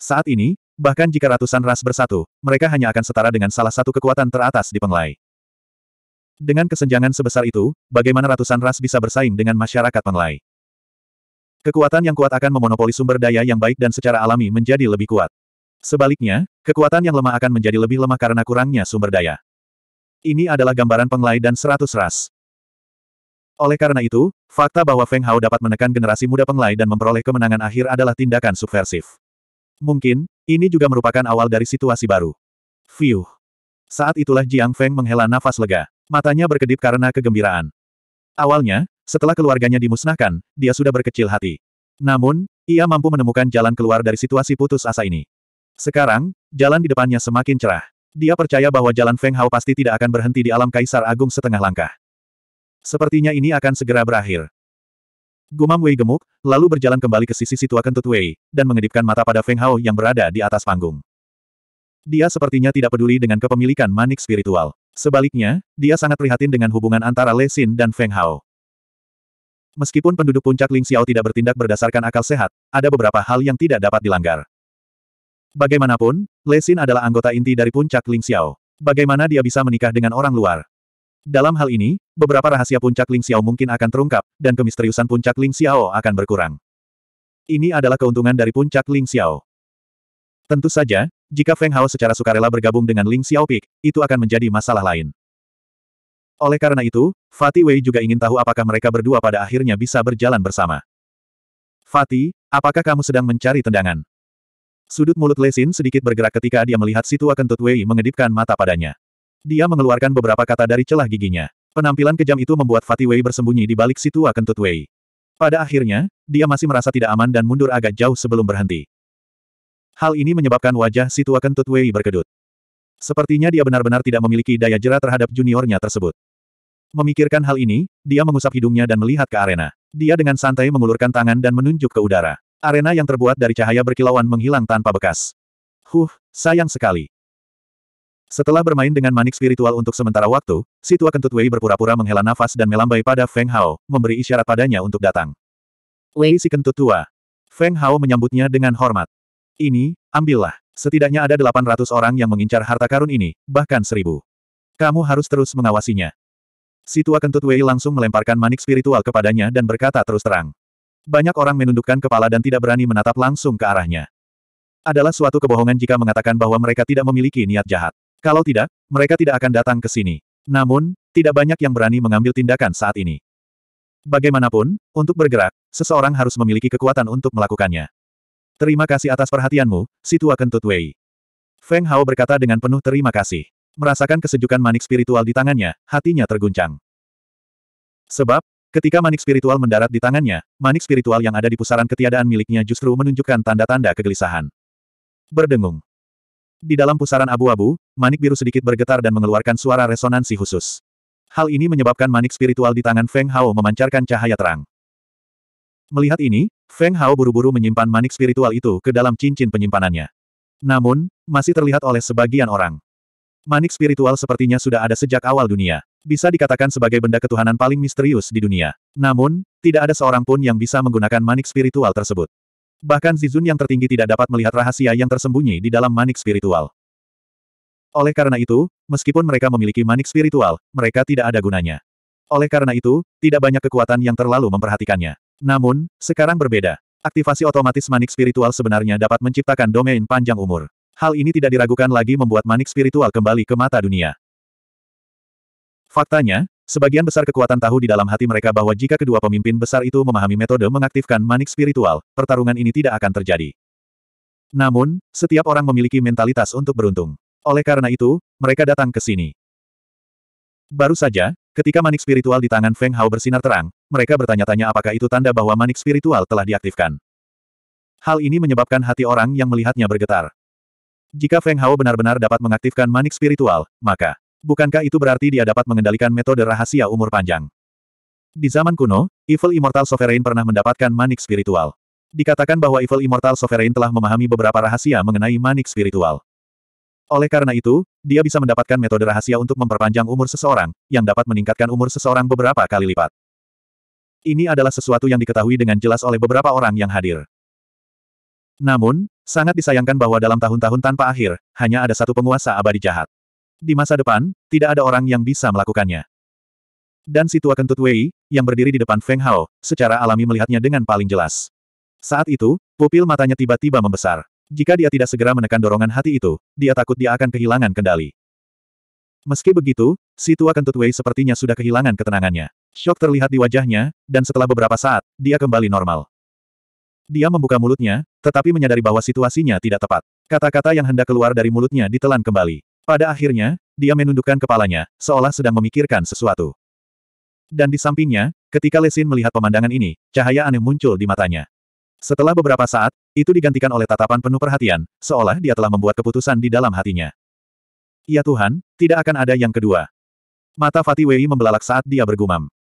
Saat ini, bahkan jika ratusan ras bersatu, mereka hanya akan setara dengan salah satu kekuatan teratas di penglai. Dengan kesenjangan sebesar itu, bagaimana ratusan ras bisa bersaing dengan masyarakat penglai? Kekuatan yang kuat akan memonopoli sumber daya yang baik dan secara alami menjadi lebih kuat. Sebaliknya, kekuatan yang lemah akan menjadi lebih lemah karena kurangnya sumber daya. Ini adalah gambaran penglai dan seratus ras. Oleh karena itu, fakta bahwa Feng Hao dapat menekan generasi muda penglai dan memperoleh kemenangan akhir adalah tindakan subversif. Mungkin, ini juga merupakan awal dari situasi baru. Fiuh. Saat itulah Jiang Feng menghela nafas lega. Matanya berkedip karena kegembiraan. Awalnya, setelah keluarganya dimusnahkan, dia sudah berkecil hati. Namun, ia mampu menemukan jalan keluar dari situasi putus asa ini. Sekarang, jalan di depannya semakin cerah. Dia percaya bahwa jalan Feng Hao pasti tidak akan berhenti di alam Kaisar Agung setengah langkah. Sepertinya ini akan segera berakhir. Gumam Wei gemuk, lalu berjalan kembali ke sisi situa kentut Wei, dan mengedipkan mata pada Feng Hao yang berada di atas panggung. Dia sepertinya tidak peduli dengan kepemilikan manik spiritual. Sebaliknya, dia sangat prihatin dengan hubungan antara Lesin dan Feng Hao. Meskipun penduduk puncak Ling Xiao tidak bertindak berdasarkan akal sehat, ada beberapa hal yang tidak dapat dilanggar. Bagaimanapun, Lesin Xin adalah anggota inti dari puncak Ling Xiao. Bagaimana dia bisa menikah dengan orang luar? Dalam hal ini, beberapa rahasia puncak Ling Xiao mungkin akan terungkap, dan kemisteriusan puncak Ling Xiao akan berkurang. Ini adalah keuntungan dari puncak Ling Xiao. Tentu saja, jika Feng Hao secara sukarela bergabung dengan Ling Xiao Pik, itu akan menjadi masalah lain. Oleh karena itu, Fatih Wei juga ingin tahu apakah mereka berdua pada akhirnya bisa berjalan bersama. Fatih, apakah kamu sedang mencari tendangan? Sudut mulut Lesin sedikit bergerak ketika dia melihat si tua kentut Wei mengedipkan mata padanya. Dia mengeluarkan beberapa kata dari celah giginya. Penampilan kejam itu membuat Fatih Wei bersembunyi di balik si tua kentut Wei. Pada akhirnya, dia masih merasa tidak aman dan mundur agak jauh sebelum berhenti. Hal ini menyebabkan wajah si tua kentut Wei berkedut. Sepertinya dia benar-benar tidak memiliki daya jera terhadap juniornya tersebut. Memikirkan hal ini, dia mengusap hidungnya dan melihat ke arena. Dia dengan santai mengulurkan tangan dan menunjuk ke udara. Arena yang terbuat dari cahaya berkilauan menghilang tanpa bekas. Huh, sayang sekali. Setelah bermain dengan manik spiritual untuk sementara waktu, si tua kentut Wei berpura-pura menghela nafas dan melambai pada Feng Hao, memberi isyarat padanya untuk datang. Wei si kentut tua. Feng Hao menyambutnya dengan hormat. Ini, ambillah. Setidaknya ada 800 orang yang mengincar harta karun ini, bahkan seribu. Kamu harus terus mengawasinya. Si tua kentut Wei langsung melemparkan manik spiritual kepadanya dan berkata terus terang. Banyak orang menundukkan kepala dan tidak berani menatap langsung ke arahnya. Adalah suatu kebohongan jika mengatakan bahwa mereka tidak memiliki niat jahat. Kalau tidak, mereka tidak akan datang ke sini. Namun, tidak banyak yang berani mengambil tindakan saat ini. Bagaimanapun, untuk bergerak, seseorang harus memiliki kekuatan untuk melakukannya. Terima kasih atas perhatianmu, si tua kentut Wei. Feng Hao berkata dengan penuh terima kasih. Merasakan kesejukan manik spiritual di tangannya, hatinya terguncang. Sebab, ketika manik spiritual mendarat di tangannya, manik spiritual yang ada di pusaran ketiadaan miliknya justru menunjukkan tanda-tanda kegelisahan. Berdengung. Di dalam pusaran abu-abu, manik biru sedikit bergetar dan mengeluarkan suara resonansi khusus. Hal ini menyebabkan manik spiritual di tangan Feng Hao memancarkan cahaya terang. Melihat ini, Feng Hao buru-buru menyimpan manik spiritual itu ke dalam cincin penyimpanannya. Namun, masih terlihat oleh sebagian orang. Manik spiritual sepertinya sudah ada sejak awal dunia. Bisa dikatakan sebagai benda ketuhanan paling misterius di dunia. Namun, tidak ada seorang pun yang bisa menggunakan manik spiritual tersebut. Bahkan Zizun yang tertinggi tidak dapat melihat rahasia yang tersembunyi di dalam manik spiritual. Oleh karena itu, meskipun mereka memiliki manik spiritual, mereka tidak ada gunanya. Oleh karena itu, tidak banyak kekuatan yang terlalu memperhatikannya. Namun, sekarang berbeda. Aktivasi otomatis manik spiritual sebenarnya dapat menciptakan domain panjang umur. Hal ini tidak diragukan lagi membuat manik spiritual kembali ke mata dunia. Faktanya, sebagian besar kekuatan tahu di dalam hati mereka bahwa jika kedua pemimpin besar itu memahami metode mengaktifkan manik spiritual, pertarungan ini tidak akan terjadi. Namun, setiap orang memiliki mentalitas untuk beruntung. Oleh karena itu, mereka datang ke sini. Baru saja, ketika manik spiritual di tangan Feng Hao bersinar terang, mereka bertanya-tanya apakah itu tanda bahwa manik spiritual telah diaktifkan. Hal ini menyebabkan hati orang yang melihatnya bergetar. Jika Feng Hao benar-benar dapat mengaktifkan manik spiritual, maka, bukankah itu berarti dia dapat mengendalikan metode rahasia umur panjang? Di zaman kuno, Evil Immortal Sovereign pernah mendapatkan manik spiritual. Dikatakan bahwa Evil Immortal Sovereign telah memahami beberapa rahasia mengenai manik spiritual. Oleh karena itu, dia bisa mendapatkan metode rahasia untuk memperpanjang umur seseorang, yang dapat meningkatkan umur seseorang beberapa kali lipat. Ini adalah sesuatu yang diketahui dengan jelas oleh beberapa orang yang hadir. Namun, sangat disayangkan bahwa dalam tahun-tahun tanpa akhir, hanya ada satu penguasa abadi jahat. Di masa depan, tidak ada orang yang bisa melakukannya. Dan si tua kentut Wei, yang berdiri di depan Feng Hao, secara alami melihatnya dengan paling jelas. Saat itu, pupil matanya tiba-tiba membesar. Jika dia tidak segera menekan dorongan hati itu, dia takut dia akan kehilangan kendali. Meski begitu, si tua kentut Wei sepertinya sudah kehilangan ketenangannya. Shock terlihat di wajahnya, dan setelah beberapa saat, dia kembali normal. Dia membuka mulutnya, tetapi menyadari bahwa situasinya tidak tepat. Kata-kata yang hendak keluar dari mulutnya ditelan kembali. Pada akhirnya, dia menundukkan kepalanya, seolah sedang memikirkan sesuatu. Dan di sampingnya, ketika Lesin melihat pemandangan ini, cahaya aneh muncul di matanya. Setelah beberapa saat, itu digantikan oleh tatapan penuh perhatian, seolah dia telah membuat keputusan di dalam hatinya. Ya Tuhan, tidak akan ada yang kedua. Mata Fatih Wei membelalak saat dia bergumam.